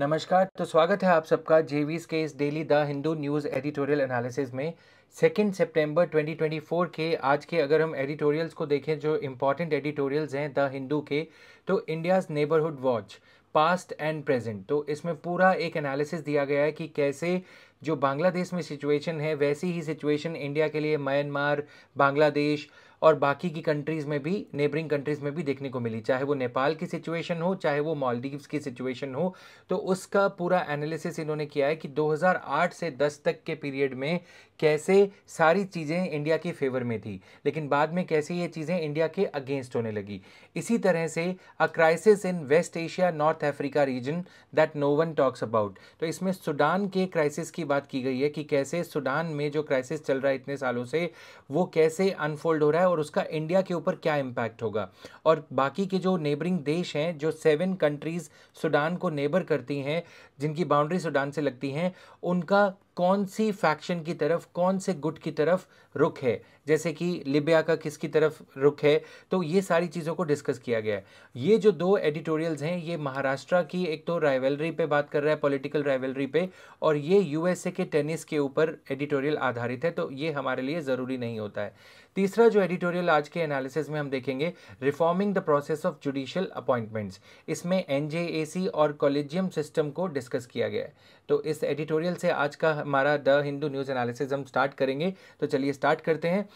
नमस्कार तो स्वागत है आप सबका जेवीस के इस daily the Hindu news editorial analysis में सेकेंड सितंबर 2024 के आज के अगर हम एडिटोरियल्स को देखें जो इम्पॉर्टेंट एडिटोरियल्स हैं द हिंदू के तो India's neighbourhood watch past and present तो इसमें पूरा एक एनालिसिस दिया गया है कि कैसे जो बांग्लादेश में सिचुएशन है वैसी ही सिचुएशन इंडिया के लिए म्यांमार बांग्लादेश और बाकी की कंट्रीज़ में भी नेबरिंग कंट्रीज़ में भी देखने को मिली चाहे वो नेपाल की सिचुएशन हो चाहे वो मालदीव्स की सिचुएशन हो तो उसका पूरा एनालिसिस इन्होंने किया है कि 2008 से 10 तक के पीरियड में कैसे सारी चीज़ें इंडिया के फेवर में थी लेकिन बाद में कैसे ये चीज़ें इंडिया के अगेंस्ट होने लगी इसी तरह से a crisis in West Asia north Africa region that no one talks about तो इसमें सूडान के क्राइसिस की बात की गई है कि कैसे सूडान में जो क्राइसिस चल रहा है इतने सालों से वो कैसे अनफोल्ड हो रहा है और उसका इंडिया के ऊपर क्या इम्पैक्ट होगा और बाकी के जो नेबरिंग देश हैं जो सेवन कंट्रीज़ सूडान को नेबर करती हैं जिनकी बाउंड्री सूडान से लगती हैं उनका कौन सी फैक्शन की तरफ कौन से गुट की तरफ रुख है जैसे कि लिबिया का किसकी तरफ रुख है तो ये सारी चीज़ों को डिस्कस किया गया है ये जो दो एडिटोरियल्स हैं ये महाराष्ट्र की एक तो राइवलरी पे बात कर रहा है पॉलिटिकल राइवलरी पे और ये यूएसए के टेनिस के ऊपर एडिटोरियल आधारित है तो ये हमारे लिए ज़रूरी नहीं होता है तीसरा जो एडिटोरियल आज के एनालिसिस में हम देखेंगे reforming the process of judicial appointments इसमें एन और कॉलेजियम सिस्टम को डिस्कस किया गया है तो इस एडिटोरियल से आज का हमारा द हिंदू न्यूज़ एनालिसिस हम स्टार्ट करेंगे तो चलिए स्टार्ट करते हैं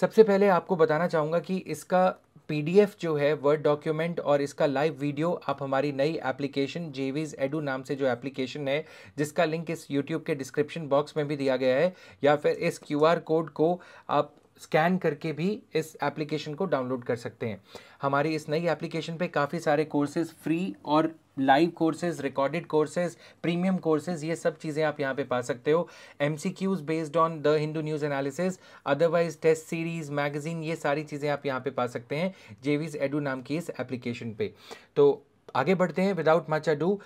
सबसे पहले आपको बताना चाहूँगा कि इसका पीडीएफ जो है वर्ड डॉक्यूमेंट और इसका लाइव वीडियो आप हमारी नई एप्लीकेशन जेवीज एडू नाम से जो एप्लीकेशन है जिसका लिंक इस यूट्यूब के डिस्क्रिप्शन बॉक्स में भी दिया गया है या फिर इस क्यूआर कोड को आप स्कैन करके भी इस एप्लीकेशन को डाउनलोड कर सकते हैं हमारी इस नई एप्लीकेशन पे काफ़ी सारे कोर्सेज़ फ्री और live courses recorded courses premium courses ये सब चीज़ें आप यहाँ पे पा सकते हो M C Qs based on the Hindu news analysis otherwise test series magazine ये सारी चीज़ें आप यहाँ पे पा सकते हैं जेवीज एडू नाम की इस एप्लीकेशन पे तो आगे बढ़ते हैं without much ado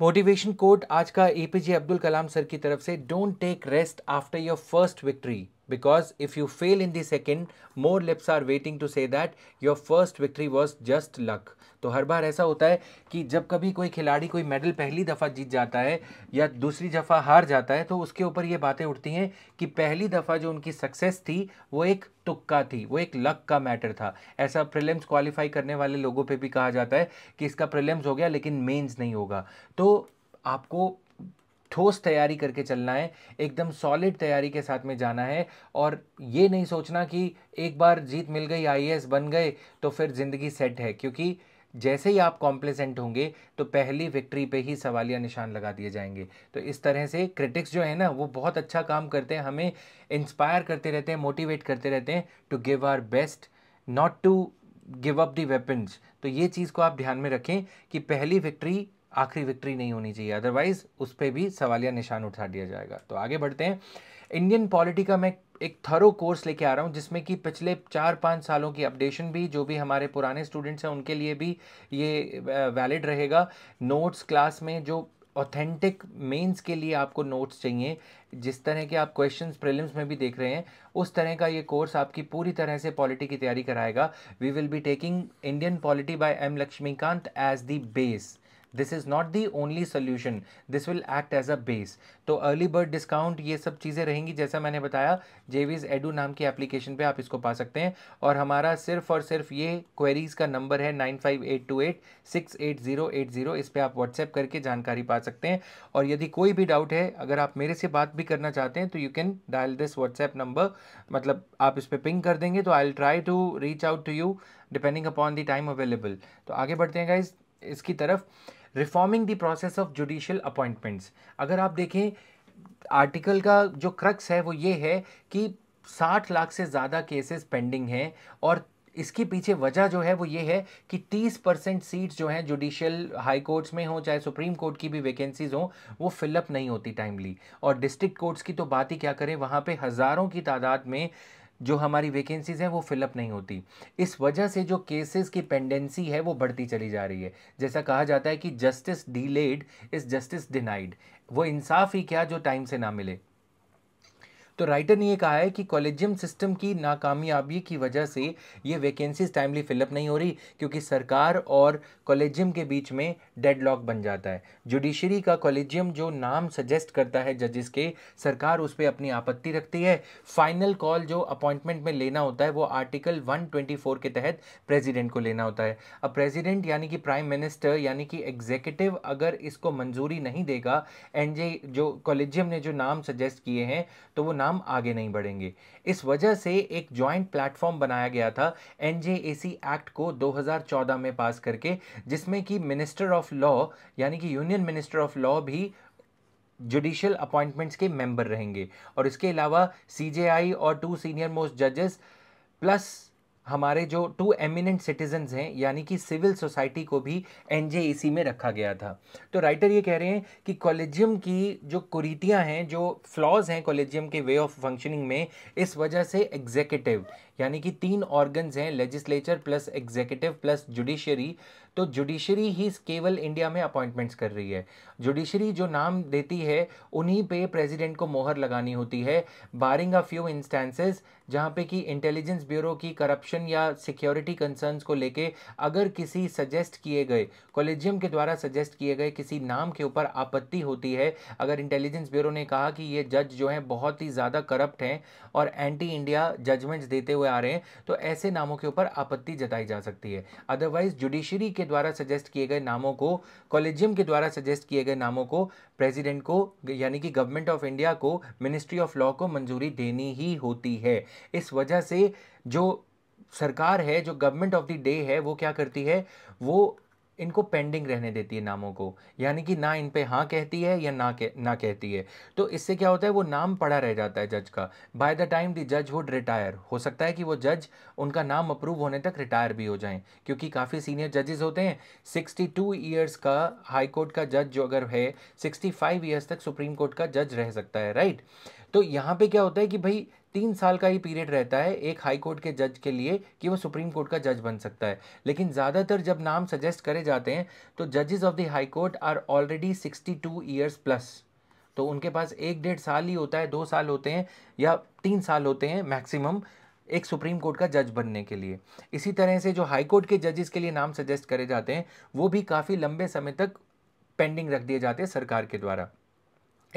motivation quote आज का ए अब्दुल कलाम सर की तरफ से don't take rest after your first victory because if you fail in the second more lips are waiting to say that your first victory was just luck तो हर बार ऐसा होता है कि जब कभी कोई खिलाड़ी कोई मेडल पहली दफ़ा जीत जाता है या दूसरी दफ़ा हार जाता है तो उसके ऊपर ये बातें उठती हैं कि पहली दफ़ा जो उनकी सक्सेस थी वो एक तुक्का थी वो एक लक का मैटर था ऐसा प्रिलिम्स क्वालिफाई करने वाले लोगों पे भी कहा जाता है कि इसका प्रिलिम्स हो गया लेकिन मेन्स नहीं होगा तो आपको ठोस तैयारी करके चलना है एकदम सॉलिड तैयारी के साथ में जाना है और ये नहीं सोचना कि एक बार जीत मिल गई आई बन गए तो फिर ज़िंदगी सेट है क्योंकि जैसे ही आप कॉम्प्लेसेंट होंगे तो पहली विक्ट्री पे ही सवालिया निशान लगा दिए जाएंगे तो इस तरह से क्रिटिक्स जो है ना वो बहुत अच्छा काम करते हैं हमें इंस्पायर करते रहते हैं मोटिवेट करते रहते हैं to give our best not to give up the weapons तो ये चीज़ को आप ध्यान में रखें कि पहली विक्ट्री आखिरी विक्ट्री नहीं होनी चाहिए अदरवाइज उस पर भी सवालिया निशान उठा दिया जाएगा तो आगे बढ़ते हैं इंडियन पॉलिटी का मैं एक थरो कोर्स लेके आ रहा हूँ जिसमें कि पिछले चार पाँच सालों की अपडेशन भी जो भी हमारे पुराने स्टूडेंट्स हैं उनके लिए भी ये वैलिड रहेगा नोट्स क्लास में जो ऑथेंटिक मेंस के लिए आपको नोट्स चाहिए जिस तरह के आप क्वेश्चंस प्रीलिम्स में भी देख रहे हैं उस तरह का ये कोर्स आपकी पूरी तरह से पॉलिटी की तैयारी कराएगा we will be taking Indian polity by M Laxmikanth as the base this is not the only solution this will act as a base तो अर्ली बर्ड डिस्काउंट ये सब चीज़ें रहेंगी जैसा मैंने बताया जेवीज एडू नाम की एप्लीकेशन पे आप इसको पा सकते हैं और हमारा सिर्फ और सिर्फ ये क्वेरीज़ का नंबर है nine five eight two eight six eight zero eight zero इस पर आप व्हाट्सएप करके जानकारी पा सकते हैं और यदि कोई भी डाउट है अगर आप मेरे से बात भी करना चाहते हैं तो you can dial this WhatsApp number मतलब आप इस पर पिंग कर देंगे तो I will try to reach out to you depending upon the time available तो आगे बढ़ते हैं गाइज इसकी तरफ reforming the process of judicial appointments अगर आप देखें आर्टिकल का जो क्रक्स है वो ये है कि 60 लाख से ज़्यादा केसेस पेंडिंग हैं और इसके पीछे वजह जो है वो ये है कि 30 परसेंट सीट्स जो हैं जुडिशियल हाई कोर्ट्स में हो चाहे सुप्रीम कोर्ट की भी वैकेंसीज हों वो फिलअप नहीं होती टाइमली और डिस्ट्रिक्ट कोर्ट्स की तो बात ही क्या करें वहाँ पे हज़ारों की तादाद में जो हमारी वैकेंसीज हैं वो फिलअप नहीं होती इस वजह से जो केसेस की पेंडेंसी है वो बढ़ती चली जा रही है जैसा कहा जाता है कि justice delayed is justice denied वो इंसाफ ही क्या जो टाइम से ना मिले तो राइटर ने ये कहा है कि कॉलेजियम सिस्टम की नाकामयाबी की वजह से ये वैकेंसीज टाइमली फिलअप नहीं हो रही क्योंकि सरकार और कॉलेजियम के बीच में डेडलॉक बन जाता है जुडिशरी का कॉलेजियम जो नाम सजेस्ट करता है जजेस के सरकार उस पर अपनी आपत्ति रखती है फाइनल कॉल जो अपॉइंटमेंट में लेना होता है वो आर्टिकल 124 के तहत प्रेसिडेंट को लेना होता है अब प्रेसिडेंट यानी कि प्राइम मिनिस्टर यानी कि एग्जीक्यूटिव अगर इसको मंजूरी नहीं देगा एनजे जो कॉलेजियम ने जो नाम सजेस्ट किए हैं तो वो नाम हम आगे नहीं बढ़ेंगे इस वजह से एक ज्वाइंट प्लेटफॉर्म बनाया गया था एन एक्ट को 2014 में पास करके जिसमें कि मिनिस्टर ऑफ लॉ यानी कि यूनियन मिनिस्टर ऑफ लॉ भी जुडिशियल अपॉइंटमेंट्स के मेंबर रहेंगे और इसके अलावा सीजेआई और टू सीनियर मोस्ट जजेस प्लस हमारे जो टू एमिनेंट सिटीजन हैं यानी कि सिविल सोसाइटी को भी एन में रखा गया था तो राइटर ये कह रहे हैं कि कॉलेजियम की जो कुरीतियाँ हैं जो फ्लॉज हैं कॉलेजियम के वे ऑफ फंक्शनिंग में इस वजह से एग्जीक्यूटिव यानी कि तीन ऑर्गन्स हैं legislature plus executive plus judiciary तो जुडिशरी ही केवल इंडिया में अपॉइंटमेंट्स कर रही है जुडिशरी जो नाम देती है उन्हीं पे प्रेसिडेंट को मोहर लगानी होती है बारिंग अ फ्यू इंस्टेंसेस जहाँ पे कि इंटेलिजेंस ब्यूरो की करप्शन या सिक्योरिटी कंसर्न्स को लेके अगर किसी सजेस्ट किए गए कॉलेजियम के द्वारा सजेस्ट किए गए किसी नाम के ऊपर आपत्ति होती है अगर इंटेलिजेंस ब्यूरो ने कहा कि ये जज जो हैं बहुत ही ज़्यादा करप्ट हैं और एंटी इंडिया जजमेंट्स देते हुए हुए आ रहे हैं तो ऐसे नामों के ऊपर आपत्ति जताई जा सकती है अदरवाइज जुडिशरी के द्वारा सजेस्ट किए गए नामों को कॉलेजियम के द्वारा सजेस्ट किए गए नामों को प्रेसिडेंट को यानी कि गवर्नमेंट ऑफ इंडिया को मिनिस्ट्री ऑफ लॉ को मंजूरी देनी ही होती है इस वजह से जो सरकार है जो गवर्नमेंट ऑफ द डे है वो क्या करती है वो इनको पेंडिंग रहने देती है नामों को यानी कि ना इन पर हाँ कहती है या ना कह ना कहती है तो इससे क्या होता है वो नाम पड़ा रह जाता है जज का बाय द टाइम द जज वुड रिटायर हो सकता है कि वो जज उनका नाम अप्रूव होने तक रिटायर भी हो जाए क्योंकि काफ़ी सीनियर जजेस होते हैं टू ईयर्स का हाई कोर्ट का जज जो अगर है फाइव ईयर्स तक सुप्रीम कोर्ट का जज रह सकता है राइट तो यहाँ पे क्या होता है कि भाई तीन साल का ही पीरियड रहता है एक हाई कोर्ट के जज के लिए कि वो सुप्रीम कोर्ट का जज बन सकता है लेकिन ज़्यादातर जब नाम सजेस्ट करे जाते हैं तो जजेस of the high court are already sixty two years plus तो उनके पास एक डेढ़ साल ही होता है दो साल होते हैं या तीन साल होते हैं मैक्सिमम एक सुप्रीम कोर्ट का जज बनने के लिए इसी तरह से जो हाई कोर्ट के जजेस के लिए नाम सजेस्ट करे जाते हैं वो भी काफ़ी लंबे समय तक पेंडिंग रख दिए जाते हैं सरकार के द्वारा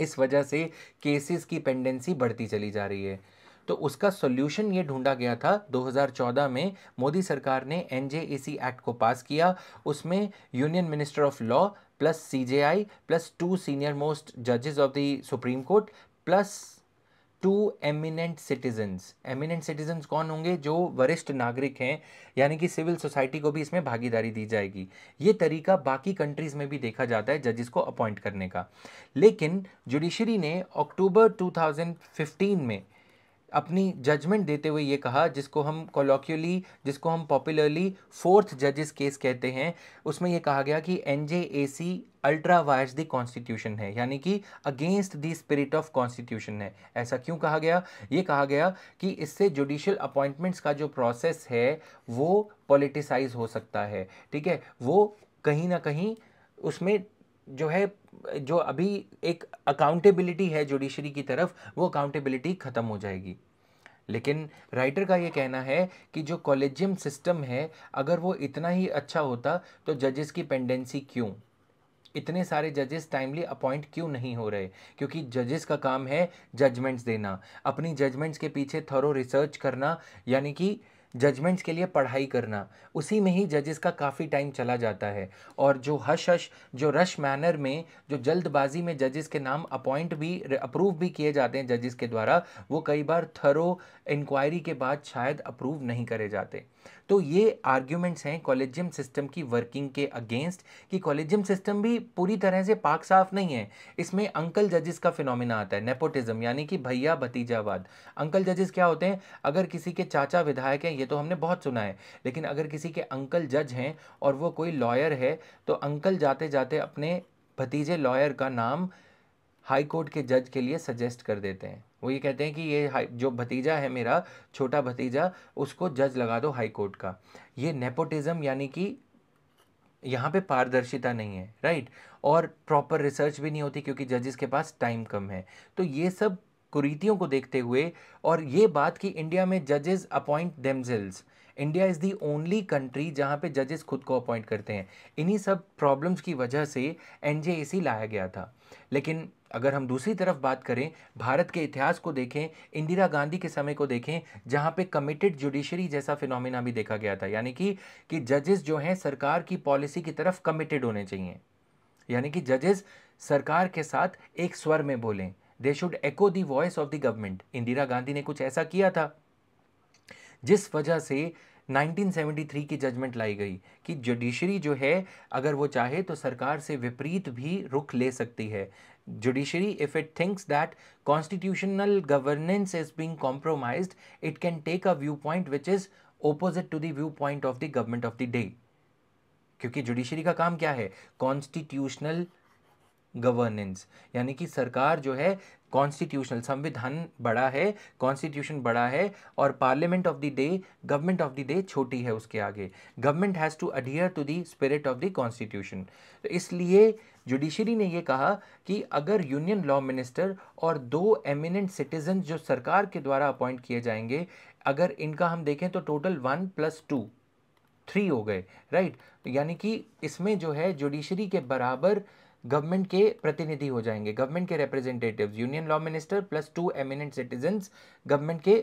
इस वजह से केसेस की पेंडेंसी बढ़ती चली जा रही है तो उसका सोल्यूशन ये ढूंढा गया था 2014 में मोदी सरकार ने एन एक्ट को पास किया उसमें union minister of law plus C J I plus two senior most जजेस of the supreme court plus two eminent citizens eminent citizens कौन होंगे जो वरिष्ठ नागरिक हैं यानी कि सिविल सोसाइटी को भी इसमें भागीदारी दी जाएगी ये तरीका बाकी कंट्रीज़ में भी देखा जाता है जजेस को अपॉइंट करने का लेकिन जुडिशरी ने अक्टूबर 2015 में अपनी जजमेंट देते हुए ये कहा जिसको हम कॉलोक्यूली जिसको हम पॉपुलरली फोर्थ जजेस केस कहते हैं उसमें यह कहा गया कि N J A C ultra vires the constitution है यानी कि against the spirit of constitution है ऐसा क्यों कहा गया ये कहा गया कि इससे जुडिशल अपॉइंटमेंट्स का जो प्रोसेस है वो पॉलिटिसाइज हो सकता है ठीक है वो कहीं ना कहीं उसमें जो है जो अभी एक अकाउंटेबिलिटी है जुडिशरी की तरफ वो अकाउंटेबिलिटी ख़त्म हो जाएगी लेकिन राइटर का ये कहना है कि जो कॉलेजियम सिस्टम है अगर वो इतना ही अच्छा होता तो जजेस की पेंडेंसी क्यों इतने सारे जजेस टाइमली अपॉइंट क्यों नहीं हो रहे क्योंकि जजेस का काम है जजमेंट्स देना अपनी जजमेंट्स के पीछे थरो रिसर्च करना यानी कि जजमेंट्स के लिए पढ़ाई करना उसी में ही जजेस का काफ़ी टाइम चला जाता है और जो हश हश जो रश मैनर में जो जल्दबाजी में जजेस के नाम अपॉइंट भी अप्रूव भी किए जाते हैं जजेस के द्वारा वो कई बार थरो इंक्वायरी के बाद शायद अप्रूव नहीं करे जाते तो ये आर्ग्यूमेंट्स हैं कॉलेजियम सिस्टम की वर्किंग के अगेंस्ट कि कॉलेजियम सिस्टम भी पूरी तरह से पाक साफ नहीं है इसमें अंकल जजेस का फिनोमिना आता है नेपोटिज्म यानी कि भैया भतीजावाद अंकल जजेस क्या होते हैं अगर किसी के चाचा विधायक हैं ये तो हमने बहुत सुना है लेकिन अगर किसी के अंकल जज हैं और वो कोई लॉयर है तो अंकल जाते जाते अपने भतीजे लॉयर का नाम हाई कोर्ट के जज के लिए सजेस्ट कर देते हैं वो ये कहते हैं कि ये जो भतीजा है मेरा छोटा भतीजा उसको जज लगा दो हाई कोर्ट का ये नेपोटिज़म यानी कि यहाँ पे पारदर्शिता नहीं है राइट और प्रॉपर रिसर्च भी नहीं होती क्योंकि जजेस के पास टाइम कम है तो ये सब कुरीतियों को देखते हुए और ये बात कि इंडिया में जजेस appoint themselves India is the only country जहाँ पे जजेस खुद को अपॉइंट करते हैं इन्हीं सब प्रॉब्लम्स की वजह से एन लाया गया था लेकिन अगर हम दूसरी तरफ बात करें भारत के इतिहास को देखें इंदिरा गांधी के समय को देखें जहां पे कमिटेड जुडिशरी जैसा फिनोमिना भी देखा गया था यानी कि कि जजेस जो हैं सरकार की पॉलिसी की तरफ कमिटेड होने चाहिए यानी कि जजेस सरकार के साथ एक स्वर में बोलें they should echo the voice of the government Indira Gandhi ने कुछ ऐसा किया था जिस वजह से 1973 की जजमेंट लाई गई कि जुडिशरी जो है अगर वो चाहे तो सरकार से विपरीत भी रुख ले सकती है judiciary if it thinks that constitutional governance is being compromised it can take a viewpoint which is opposite to the viewpoint of the government of the day क्योंकि जुडिशरी का काम क्या है कॉन्स्टिट्यूशनल गवर्नेंस यानी कि सरकार जो है कॉन्स्टिट्यूशनल संविधान बड़ा है कॉन्स्टिट्यूशन बड़ा है और parliament of the day government of the day छोटी है उसके आगे government has to adhere to the spirit of the constitution तो इसलिए जुडिशरी ने यह कहा कि अगर यूनियन लॉ मिनिस्टर और दो एमिनेंट सिटीजन जो सरकार के द्वारा अपॉइंट किए जाएंगे अगर इनका हम देखें तो total one plus two three हो गए राइट तो यानी कि इसमें जो है जुडिशरी के बराबर गवर्नमेंट के प्रतिनिधि हो जाएंगे गवर्नमेंट के representative union law minister plus two eminent citizens government के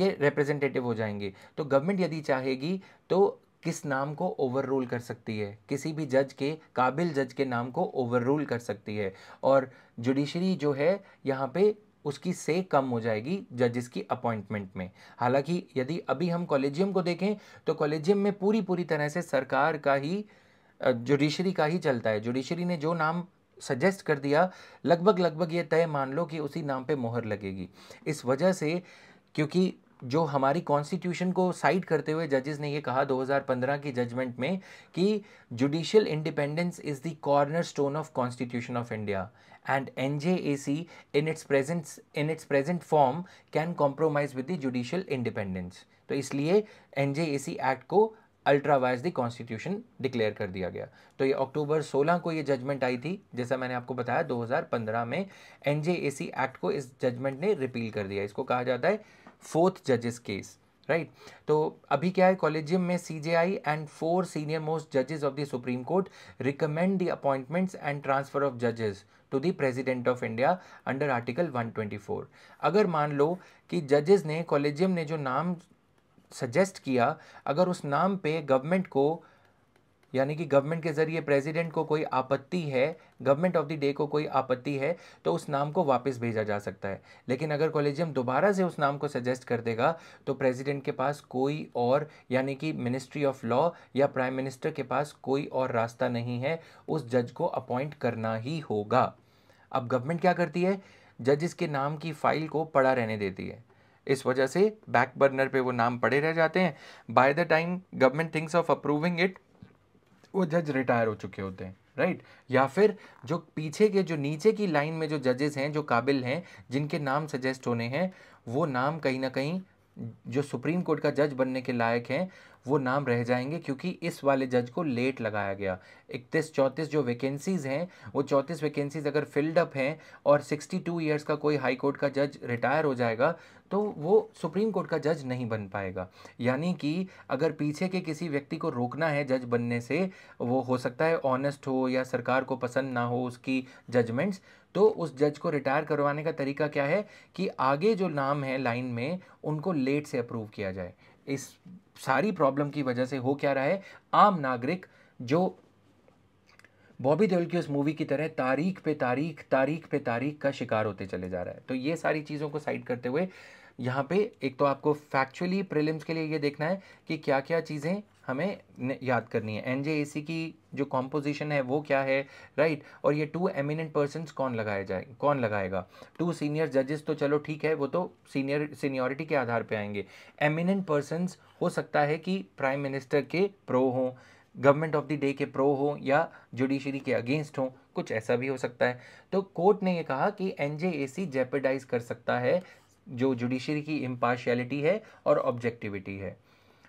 ये रिप्रेजेंटेटिव हो जाएंगे तो गवर्नमेंट यदि चाहेगी तो किस नाम को ओवर रूल कर सकती है किसी भी जज के काबिल जज के नाम को ओवर रूल कर सकती है और जुडिशरी जो है यहाँ पे उसकी से कम हो जाएगी जजेस की अपॉइंटमेंट में हालांकि यदि अभी हम कॉलेजियम को देखें तो कॉलेजियम में पूरी पूरी तरह से सरकार का ही जुडिशरी का ही चलता है जुडिशरी ने जो नाम सजेस्ट कर दिया लगभग लगभग ये तय मान लो कि उसी नाम पे मोहर लगेगी इस वजह से क्योंकि जो हमारी कॉन्स्टिट्यूशन को साइड करते हुए जजेस ने ये कहा 2015 की जजमेंट में कि judicial independence is the cornerstone of constitution of India and N J A C in its present in its present form can compromise with the judicial independence तो इसलिए N J A C act को ultra vires the constitution declare कर दिया गया तो ये अक्टूबर 16 को ये जजमेंट आई थी जैसा मैंने आपको बताया 2015 में N J A C act को इस जजमेंट ने रिपील कर दिया इसको कहा जाता है फोर्थ जजेस केस राइट तो अभी क्या है कॉलेजियम में CJI and four senior most जजेस of the supreme court recommend the appointments and transfer of जजेस to the president of India under article 124 अगर मान लो कि जजेस ने कॉलेजियम ने जो नाम सजेस्ट किया अगर उस नाम पे गवर्नमेंट को यानी कि गवर्नमेंट के ज़रिए प्रेसिडेंट को कोई आपत्ति है गवर्नमेंट ऑफ द डे को कोई आपत्ति है तो उस नाम को वापस भेजा जा सकता है लेकिन अगर कॉलेजियम दोबारा से उस नाम को सजेस्ट कर देगा तो प्रेसिडेंट के पास कोई और यानी कि मिनिस्ट्री ऑफ लॉ या प्राइम मिनिस्टर के पास कोई और रास्ता नहीं है उस जज को अपॉइंट करना ही होगा अब गवर्नमेंट क्या करती है जजिस के नाम की फाइल को पड़ा रहने देती है इस वजह से बैक बर्नर पे वो नाम पड़े रह जाते हैं by the time government things of approving it वो जज रिटायर हो चुके होते हैं राइट right? या फिर जो पीछे के जो नीचे की लाइन में जो जजेस हैं जो काबिल हैं जिनके नाम सजेस्ट होने हैं वो नाम कहीं ना कहीं जो सुप्रीम कोर्ट का जज बनने के लायक हैं वो नाम रह जाएंगे क्योंकि इस वाले जज को लेट लगाया गया इकतीस चौंतीस जो वैकेंसीज़ हैं वो चौंतीस वैकेंसीज़ अगर फिल्ड अप हैं और सिक्सटी टू ईयर्स का कोई हाई कोर्ट का जज रिटायर हो जाएगा तो वो सुप्रीम कोर्ट का जज नहीं बन पाएगा यानी कि अगर पीछे के किसी व्यक्ति को रोकना है जज बनने से वो हो सकता है ऑनेस्ट हो या सरकार को पसंद ना हो उसकी जजमेंट्स तो उस जज को रिटायर करवाने का तरीका क्या है कि आगे जो नाम है लाइन में उनको लेट से अप्रूव किया जाए इस सारी प्रॉब्लम की वजह से हो क्या रहा है आम नागरिक जो बॉबी देओल की उस मूवी की तरह तारीख पे तारीख तारीख पे तारीख का शिकार होते चले जा रहा है तो ये सारी चीज़ों को साइड करते हुए यहाँ पे एक तो आपको फैक्चुअली प्रिलिम्स के लिए ये देखना है कि क्या क्या चीज़ें हमें याद करनी है एन की जो कॉम्पोजिशन है वो क्या है राइट right? और ये टू एमिनेंट पर्सनस कौन लगाए जाए कौन लगाएगा टू सीनियर जजेस तो चलो ठीक है वो तो सीनियर सीनियोरिटी के आधार पे आएंगे एमिनेंट पर्सनस हो सकता है कि प्राइम मिनिस्टर के प्रो हों गवर्नमेंट ऑफ द डे के प्रो हो या जुडिशरी के अगेंस्ट हो कुछ ऐसा भी हो सकता है तो कोर्ट ने ये कहा कि एन जे जेपेडाइज कर सकता है जो जुडिशरी की इम्पार्शलिटी है और ऑब्जेक्टिविटी है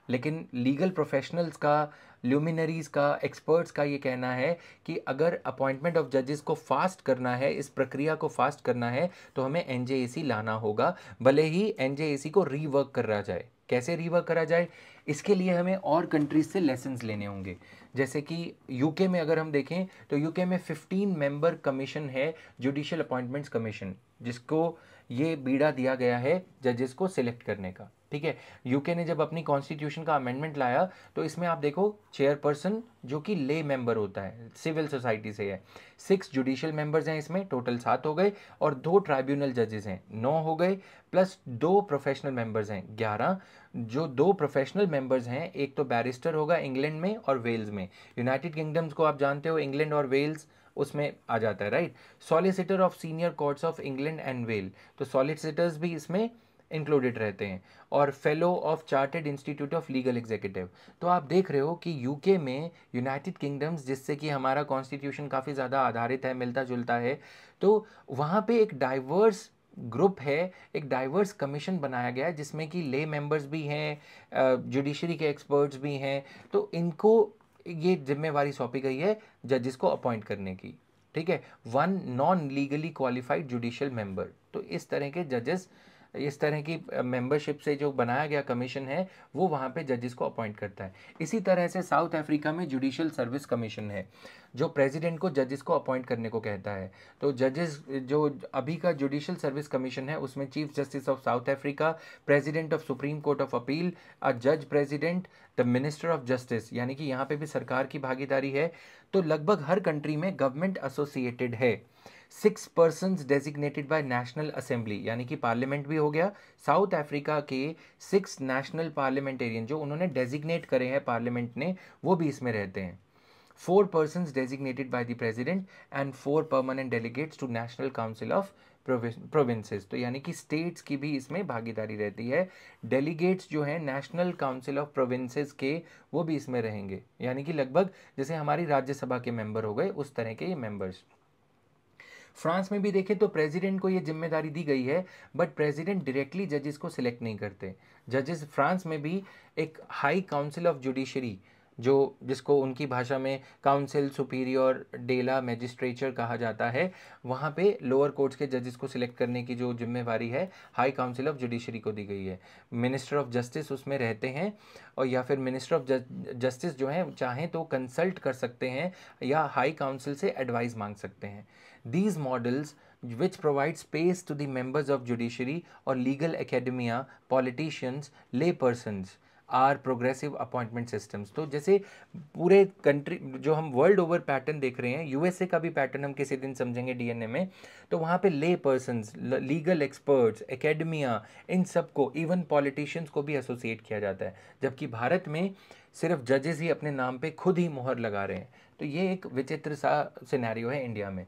लेकिन लीगल प्रोफेशनल्स का ल्यूमिनरीज का एक्सपर्ट्स का ये कहना है कि अगर अपॉइंटमेंट ऑफ जजेस को फास्ट करना है इस प्रक्रिया को फास्ट करना है तो हमें एन लाना होगा भले ही एन को रीवर्क करा जाए कैसे रीवर्क करा जाए इसके लिए हमें और कंट्रीज से लेसन्स लेने होंगे जैसे कि यूके में अगर हम देखें तो यूके में 15 मेंबर कमीशन है जुडिशल अपॉइंटमेंट्स कमीशन जिसको ये बीड़ा दिया गया है जजेस को सिलेक्ट करने का ठीक है यूके ने जब अपनी कॉन्स्टिट्यूशन का अमेंडमेंट लाया तो इसमें आप देखो चेयरपर्सन जो कि ले मेंबर होता है सिविल सोसाइटी से है सिक्स जुडिशियल मेंबर्स हैं इसमें टोटल सात हो गए और दो ट्राइब्यूनल जजेस हैं नौ हो गए प्लस दो प्रोफेशनल मेंबर्स हैं ग्यारह जो दो प्रोफेशनल मेंबर्स हैं एक तो बैरिस्टर होगा इंग्लैंड में और वेल्स में यूनाइटेड किंगडम्स को आप जानते हो इंग्लैंड और वेल्स उसमें आ जाता है right solicitor of senior courts of England and Wales तो सॉलिसिटर्स भी इसमें इंक्लूडेड रहते हैं और fellow of chartered institute of legal executive तो आप देख रहे हो कि यूके में यूनाइटेड किंगडम्स जिससे कि हमारा कॉन्स्टिट्यूशन काफ़ी ज़्यादा आधारित है मिलता जुलता है तो वहाँ पे एक डाइवर्स ग्रुप है एक डाइवर्स कमीशन बनाया गया है जिसमें कि ले मेंबर्स भी हैं जुडिशरी के एक्सपर्ट्स भी हैं तो इनको ये जिम्मेवारी सौंपी गई है जजेस को अपॉइंट करने की ठीक है one non legally qualified judicial member तो इस तरह के जजेस इस तरह की मेंबरशिप से जो बनाया गया कमीशन है वो वहाँ पे जजेस को अपॉइंट करता है इसी तरह से साउथ अफ्रीका में जुडिशल सर्विस कमीशन है जो प्रेसिडेंट को जजेस को अपॉइंट करने को कहता है तो जजेस जो अभी का जुडिशल सर्विस कमीशन है उसमें chief justice of South Africa president of supreme court of appeal a जज president the minister of justice यानी कि यहाँ पे भी सरकार की भागीदारी है तो लगभग हर कंट्री में गवर्नमेंट एसोसिएटेड है six person designated by national assembly यानी कि पार्लियामेंट भी हो गया साउथ अफ्रीका के सिक्स नेशनल पार्लियामेंटेरियन जो उन्होंने डेजिग्नेट करे हैं पार्लियामेंट ने वो भी इसमें रहते हैं four person designated by the president and four permanent delegates to national council of provinces तो यानी कि स्टेट्स की भी इसमें भागीदारी रहती है डेलीगेट्स जो हैं नेशनल काउंसिल ऑफ प्रोविंसेस के वो भी इसमें रहेंगे यानी कि लगभग जैसे हमारी राज्यसभा के मेंबर हो गए उस तरह के ये मेंबर्स फ्रांस में भी देखें तो प्रेसिडेंट को ये जिम्मेदारी दी गई है बट प्रेसिडेंट डायरेक्टली जजेस को सिलेक्ट नहीं करते जजेस फ्रांस में भी एक हाई काउंसिल ऑफ जुडिशरी जो जिसको उनकी भाषा में काउंसिल सुपीरियर डेला मैजिस्ट्रेचर कहा जाता है वहाँ पे लोअर कोर्ट्स के जजेस को सिलेक्ट करने की जो जिम्मेवारी है हाई काउंसिल ऑफ जुडिशरी को दी गई है मिनिस्टर ऑफ जस्टिस उसमें रहते हैं और या फिर मिनिस्टर ऑफ जस्टिस जो हैं चाहें तो कंसल्ट कर सकते हैं या हाई काउंसिल से एडवाइस मांग सकते हैं these models which provide space to the members of judiciary or legal academia, politicians, laypersons are progressive appointment systems तो जैसे पूरे कंट्री जो हम वर्ल्ड ओवर पैटर्न देख रहे हैं यूएसए का भी पैटर्न हम किसी दिन समझेंगे डीएनए में तो वहाँ पे lay persons legal experts academia इन सब को इवन पॉलिटिशियंस को भी एसोसिएट किया जाता है जबकि भारत में सिर्फ जजेस ही अपने नाम पे खुद ही मोहर लगा रहे हैं तो ये एक विचित्र सा सिनेरियो है इंडिया में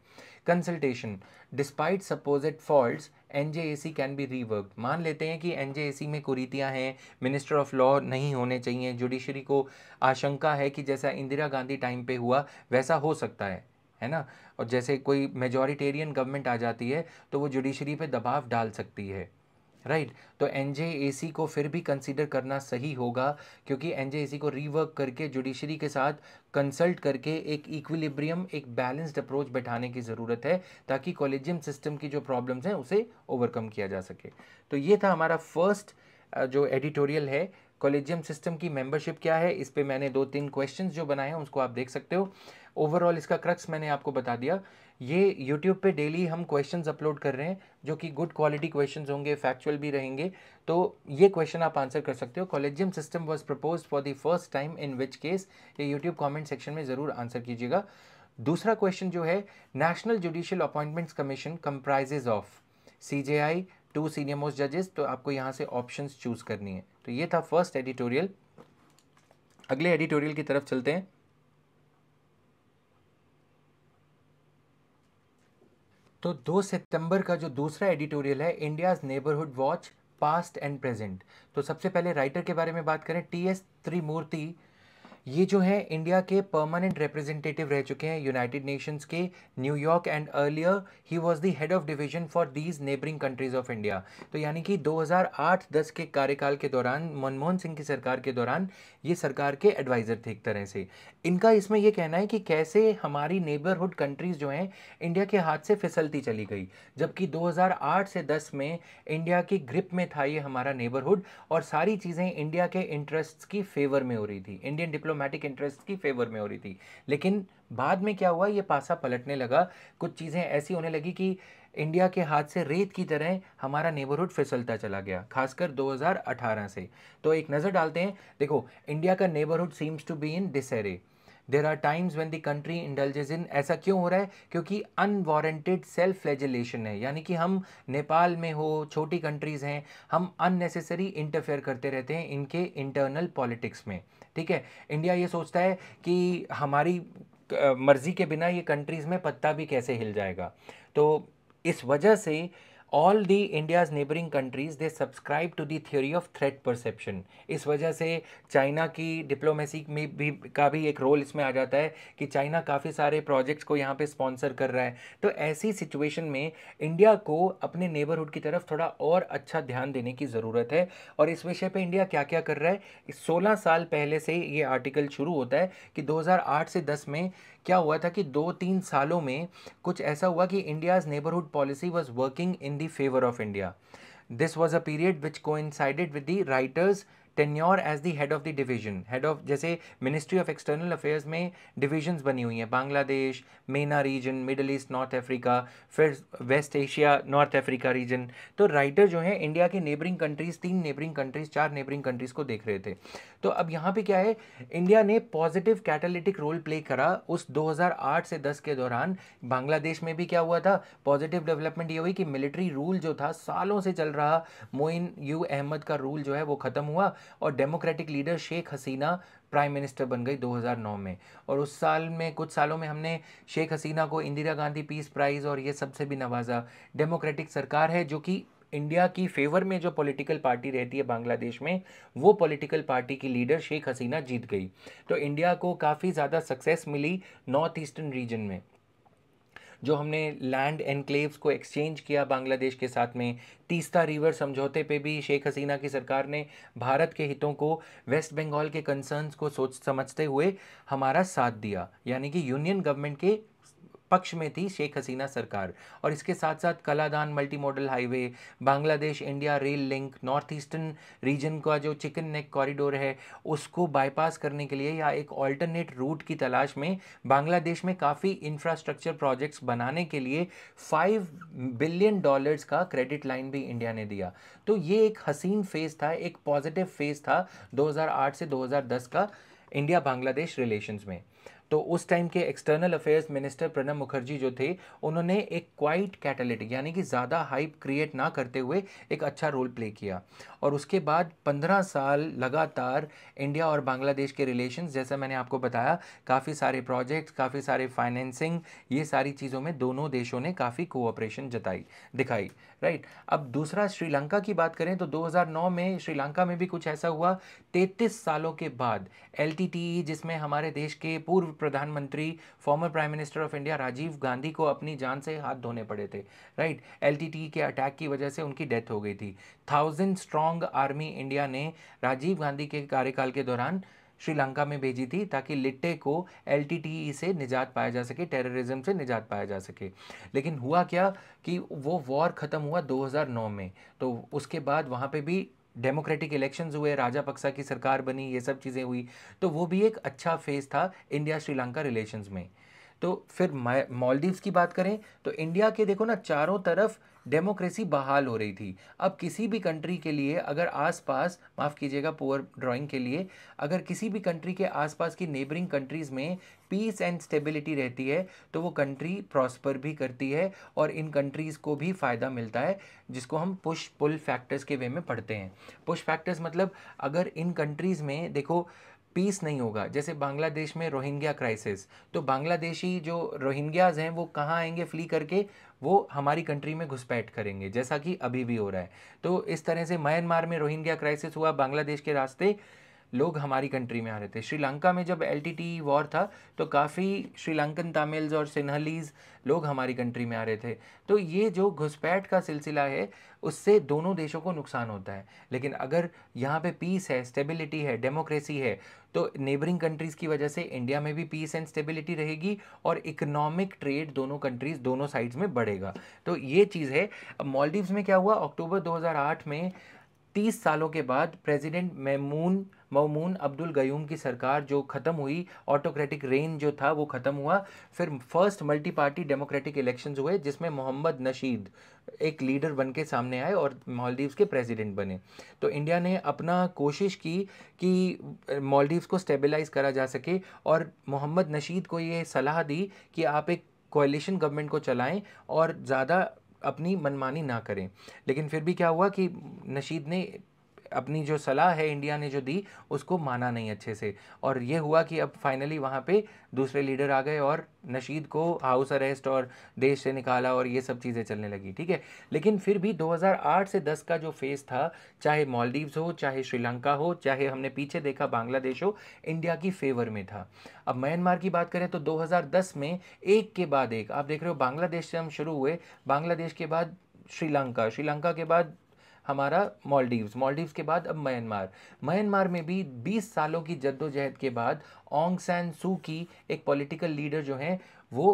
consultation despite supposed fault N J A C can be rework मान लेते हैं कि एन जे ए सी में कुरीतियाँ हैं मिनिस्टर ऑफ लॉ नहीं होने चाहिए जुडिशरी को आशंका है कि जैसा इंदिरा गांधी टाइम पे हुआ वैसा हो सकता है है ना और जैसे कोई मेजोरिटेरियन गवर्नमेंट आ जाती है तो वो जुडिशरी पे दबाव डाल सकती है राइट तो एन को फिर भी कंसिडर करना सही होगा क्योंकि एन को रीवर्क करके जुडिशरी के साथ कंसल्ट करके एक इक्विलिब्रियम एक बैलेंस्ड अप्रोच बैठाने की ज़रूरत है ताकि कॉलेजियम सिस्टम की जो प्रॉब्लम्स हैं उसे ओवरकम किया जा सके तो ये था हमारा फर्स्ट जो एडिटोरियल है कॉलेजियम सिस्टम की मेंबरशिप क्या है इस पर मैंने दो तीन क्वेश्चन जो बनाए हैं उसको आप देख सकते हो ओवरऑल इसका क्रक्स मैंने आपको बता दिया ये यूट्यूब पे डेली हम क्वेश्चंस अपलोड कर रहे हैं जो कि गुड क्वालिटी क्वेश्चंस होंगे फैक्चुअल भी रहेंगे तो ये क्वेश्चन आप आंसर कर सकते हो collegium system was propose for the first time in which case ये यूट्यूब कॉमेंट सेक्शन में ज़रूर आंसर कीजिएगा दूसरा क्वेश्चन जो है national judicial appointments commission comprises of C J I two senior most जजेस तो आपको यहाँ से ऑप्शन चूज करनी है तो ये था फर्स्ट एडिटोरियल अगले एडिटोरियल की तरफ चलते हैं तो 2 सितंबर का जो दूसरा एडिटोरियल है India's neighbourhood watch past and present तो सबसे पहले राइटर के बारे में बात करें टी एस त्रिमूर्ति ये जो है इंडिया के परमानेंट रिप्रेजेंटेटिव रह चुके हैं यूनाइटेड नेशंस के न्यूयॉर्क एंड अर्लियर ही was the head of division for these neighbouring countries of India तो यानी कि 2008-10 के कार्यकाल के दौरान मनमोहन सिंह की सरकार के दौरान ये सरकार के एडवाइज़र थे एक तरह से इनका इसमें यह कहना है कि कैसे हमारी नेबरहुड कंट्रीज़ जो हैं इंडिया के हाथ से फिसलती चली गई जबकि दो से दस में इंडिया की ग्रिप में था ये हमारा नेबरहुड और सारी चीज़ें इंडिया के इंटरेस्ट की फेवर में हो रही थी इंडियन डिप्लोम डिप्लोमेटिक इंटरेस्ट की फेवर में हो रही थी लेकिन बाद में क्या हुआ ये पासा पलटने लगा कुछ चीज़ें ऐसी होने लगी कि इंडिया के हाथ से रेत की तरह हमारा नेबरहुड फिसलता चला गया खासकर 2018 से तो एक नज़र डालते हैं देखो इंडिया का neighbourhood seems to be in disarray there are times when the country indulges in ऐसा क्यों हो रहा है क्योंकि अनवॉरेंटेड सेल्फ फ्लेजिलेशन है यानी कि हम नेपाल में हो छोटी कंट्रीज़ हैं हम अननेसेसरी इंटरफेयर करते रहते हैं इनके इंटरनल पॉलिटिक्स में ठीक है इंडिया ये सोचता है कि हमारी मर्ज़ी के बिना ये कंट्रीज़ में पत्ता भी कैसे हिल जाएगा तो इस वजह से all the India's neighbouring countries they subscribe to the theory of threat perception इस वजह से चाइना की डिप्लोमेसी में भी का भी एक रोल इसमें आ जाता है कि चाइना काफ़ी सारे प्रोजेक्ट्स को यहाँ पे स्पॉन्सर कर रहा है तो ऐसी सिचुएशन में इंडिया को अपने नेबरहुड की तरफ थोड़ा और अच्छा ध्यान देने की ज़रूरत है और इस विषय पर इंडिया क्या क्या कर रहा है सोलह साल पहले से ये आर्टिकल शुरू होता है कि दो से दस में क्या हुआ था कि दो तीन सालों में कुछ ऐसा हुआ कि India's neighbourhood policy was working in the favour of India this was a period which coincided with the writer's tenure as the head of the division head of जैसे मिनिस्ट्री ऑफ एक्सटर्नल अफेयर्स में divisions बनी हुई हैं Bangladesh MENA region middle east north Africa फिर west Asia north Africa region तो writer जो है India के नेबरिंग कंट्रीज़ तीन नेबरिंग कंट्रीज़ चार नेबरिंग कंट्रीज़ को देख रहे थे तो अब यहाँ पे क्या है इंडिया ने पॉजिटिव कैटालिटिक रोल प्ले करा उस 2008 से 10 के दौरान बांग्लादेश में भी क्या हुआ था पॉजिटिव डेवलपमेंट ये हुई कि मिलिट्री रूल जो था सालों से चल रहा मोइन यू अहमद का रूल जो है वो ख़त्म हुआ और democratic leader Sheikh Hasina prime minister बन गई 2009 में और उस साल में कुछ सालों में हमने शेख हसीना को इंदिरा गांधी पीस प्राइज़ और ये सबसे भी नवाजा डेमोक्रेटिक सरकार है जो कि इंडिया की फेवर में जो पॉलिटिकल पार्टी रहती है बांग्लादेश में वो पॉलिटिकल पार्टी की लीडर शेख हसीना जीत गई तो इंडिया को काफ़ी ज़्यादा सक्सेस मिली नॉर्थ ईस्टर्न रीजन में जो हमने लैंड एनक्लेव्स को एक्सचेंज किया बांग्लादेश के साथ में तीस्ता रिवर समझौते पे भी शेख हसीना की सरकार ने भारत के हितों को वेस्ट बंगाल के कंसर्न्स को सोच समझते हुए हमारा साथ दिया यानी कि यूनियन गवर्नमेंट के पक्ष में थी शेख हसीना सरकार और इसके साथ साथ Kaladan multi modal highway Bangladesh India rail link north eastern region का जो चिकन नेक कॉरिडोर है उसको बाईपास करने के लिए या एक ऑल्टरनेट रूट की तलाश में बांग्लादेश में काफ़ी इंफ्रास्ट्रक्चर प्रोजेक्ट्स बनाने के लिए फाइव बिलियन डॉलर्स का क्रेडिट लाइन भी इंडिया ने दिया तो ये एक हसीन फेज़ था एक पॉजिटिव फेज़ था 2008 से 2010 का इंडिया बांग्लादेश रिलेशंस में तो उस टाइम के external affairs minister Pranab Mukherjee जो थे उन्होंने एक क्वाइट कैटालिटिक यानी कि ज़्यादा हाइप क्रिएट ना करते हुए एक अच्छा रोल प्ले किया और उसके बाद पंद्रह साल लगातार इंडिया और बांग्लादेश के रिलेशन जैसा मैंने आपको बताया काफ़ी सारे प्रोजेक्ट्स काफ़ी सारे फाइनेंसिंग ये सारी चीज़ों में दोनों देशों ने काफ़ी कोऑपरेशन जताई दिखाई राइट अब दूसरा श्रीलंका की बात करें तो 2009 में श्रीलंका में भी कुछ ऐसा हुआ 33 सालों के बाद एल जिसमें हमारे देश के पूर्व प्रधानमंत्री former prime minister of India Rajiv Gandhi को अपनी जान से हाथ धोने पड़े थे राइट एल के अटैक की वजह से उनकी डेथ हो गई थी थाउजेंड स्ट्रॉन्ग आर्मी इंडिया ने राजीव गांधी के कार्यकाल के दौरान श्रीलंका में भेजी थी ताकि लिट्टे को एल से निजात पाया जा सके टेररिज्म से निजात पाया जा सके लेकिन हुआ क्या कि वो वॉर ख़त्म हुआ 2009 में तो उसके बाद वहाँ पे भी डेमोक्रेटिक इलेक्शंस हुए राजा पक्सा की सरकार बनी ये सब चीज़ें हुई तो वो भी एक अच्छा फेज़ था इंडिया श्रीलंका रिलेशंस में तो फिर मालदीव्स की बात करें तो इंडिया के देखो ना चारों तरफ डेमोक्रेसी बहाल हो रही थी अब किसी भी कंट्री के लिए अगर आसपास माफ़ कीजिएगा पुअर ड्राइंग के लिए अगर किसी भी कंट्री के आसपास की नेबरिंग कंट्रीज़ में पीस एंड स्टेबिलिटी रहती है तो वो कंट्री प्रॉस्पर भी करती है और इन कंट्रीज़ को भी फ़ायदा मिलता है जिसको हम पुश पुल फैक्टर्स के वे में पढ़ते हैं पुश फैक्टर्स मतलब अगर इन कंट्रीज़ में देखो पीस नहीं होगा जैसे बांग्लादेश में रोहिंग्या क्राइसिस तो बांग्लादेशी जो रोहिंग्याज हैं वो कहाँ आएंगे फ्ली करके वो हमारी कंट्री में घुसपैठ करेंगे जैसा कि अभी भी हो रहा है तो इस तरह से म्यांमार में रोहिंग्या क्राइसिस हुआ बांग्लादेश के रास्ते लोग हमारी कंट्री में आ रहे थे श्रीलंका में जब एल वॉर था तो काफ़ी श्रीलंकन तमिल्स और सिन्हलीज लोग हमारी कंट्री में आ रहे थे तो ये जो घुसपैठ का सिलसिला है उससे दोनों देशों को नुकसान होता है लेकिन अगर यहाँ पे पीस है स्टेबिलिटी है डेमोक्रेसी है तो नेबरिंग कंट्रीज़ की वजह से इंडिया में भी पीस एंड स्टेबिलिटी रहेगी और इकोनॉमिक ट्रेड दोनों कंट्रीज़ दोनों साइड्स में बढ़ेगा तो ये चीज़ है अब मॉलडीव्स में क्या हुआ अक्टूबर 2008 में 30 सालों के बाद प्रेसिडेंट मेमून ममून अब्दुल गयूम की सरकार जो ख़त्म हुई ऑटोक्रेटिक रेन जो था वो ख़त्म हुआ फिर first multi party democratic election हुए जिसमें मोहम्मद नशीद एक लीडर बन के सामने आए और मालदीव्स के प्रेसिडेंट बने तो इंडिया ने अपना कोशिश की कि मालदीव्स को स्टेबलाइज करा जा सके और मोहम्मद नशीद को ये सलाह दी कि आप एक कोलिशन गवर्नमेंट को चलाएं और ज़्यादा अपनी मनमानी ना करें लेकिन फिर भी क्या हुआ कि नशीद ने अपनी जो सलाह है इंडिया ने जो दी उसको माना नहीं अच्छे से और ये हुआ कि अब फाइनली वहाँ पे दूसरे लीडर आ गए और नशीद को हाउस अरेस्ट और देश से निकाला और ये सब चीज़ें चलने लगी ठीक है लेकिन फिर भी 2008 से 10 का जो फेज़ था चाहे मालदीव्स हो चाहे श्रीलंका हो चाहे हमने पीछे देखा बांग्लादेश हो इंडिया की फेवर में था अब म्यांमार की बात करें तो 2010 में एक के बाद एक आप देख रहे हो बांग्लादेश से हम शुरू हुए बांग्लादेश के बाद श्रीलंका श्रीलंका के बाद हमारा मॉलडीव्स मॉलडीव्स के बाद अब म्यांमार म्यांमार में भी 20 सालों की जद्दोजहद के बाद ओंग सैन सू की एक पॉलिटिकल लीडर जो हैं वो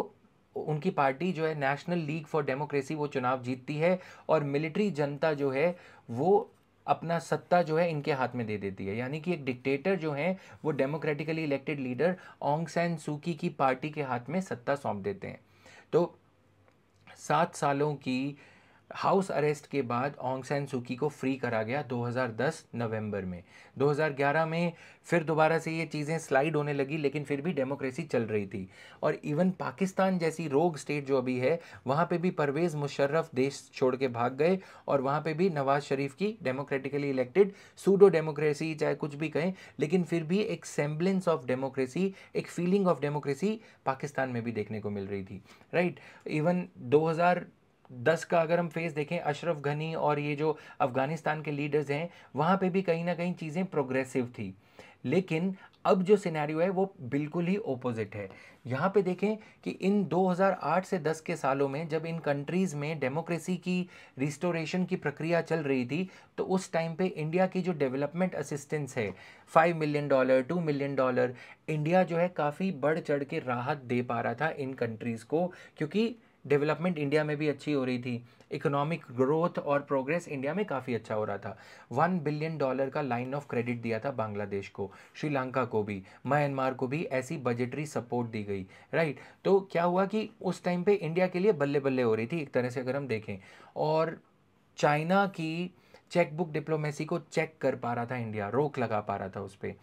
उनकी पार्टी जो है नेशनल लीग फॉर डेमोक्रेसी वो चुनाव जीतती है और मिलिट्री जनता जो है वो अपना सत्ता जो है इनके हाथ में दे देती है यानी कि एक डिक्टेटर जो है वो democratically elected leader Aung San Suu Kyi की पार्टी के हाथ में सत्ता सौंप देते हैं तो सात सालों की हाउस अरेस्ट के बाद ऑंग सैन सुकी को फ्री करा गया 2010 नवंबर में 2011 में फिर दोबारा से ये चीज़ें स्लाइड होने लगी लेकिन फिर भी डेमोक्रेसी चल रही थी और इवन पाकिस्तान जैसी रोग स्टेट जो अभी है वहाँ पे भी परवेज़ मुशर्रफ देश छोड़ के भाग गए और वहाँ पे भी नवाज शरीफ की डेमोक्रेटिकली इलेक्टेड सूडो डेमोक्रेसी चाहे कुछ भी कहें लेकिन फिर भी एक सेम्बलेंस ऑफ डेमोक्रेसी एक फीलिंग ऑफ डेमोक्रेसी पाकिस्तान में भी देखने को मिल रही थी राइट इवन दो दस का अगर हम फेस देखें अशरफ घनी और ये जो अफ़गानिस्तान के लीडर्स हैं वहाँ पे भी कहीं ना कहीं चीज़ें प्रोग्रेसिव थी लेकिन अब जो सिनेरियो है वो बिल्कुल ही ओपोजिट है यहाँ पे देखें कि इन 2008 से 10 के सालों में जब इन कंट्रीज़ में डेमोक्रेसी की रिस्टोरेशन की प्रक्रिया चल रही थी तो उस टाइम पे इंडिया की जो डेवलपमेंट असिस्टेंस है 5 million dollar 2 million dollar India जो है काफ़ी बढ़ चढ़ के राहत दे पा रहा था इन कंट्रीज़ को क्योंकि डेवलपमेंट इंडिया में भी अच्छी हो रही थी इकोनॉमिक ग्रोथ और प्रोग्रेस इंडिया में काफ़ी अच्छा हो रहा था वन बिलियन डॉलर का लाइन ऑफ क्रेडिट दिया था बांग्लादेश को श्रीलंका को भी म्यांमार को भी ऐसी बजटरी सपोर्ट दी गई राइट तो क्या हुआ कि उस टाइम पे इंडिया के लिए बल्ले बल्ले हो रही थी एक तरह से अगर हम देखें और चाइना की चेकबुक डिप्लोमेसी को चेक कर पा रहा था इंडिया रोक लगा पा रहा था उस पर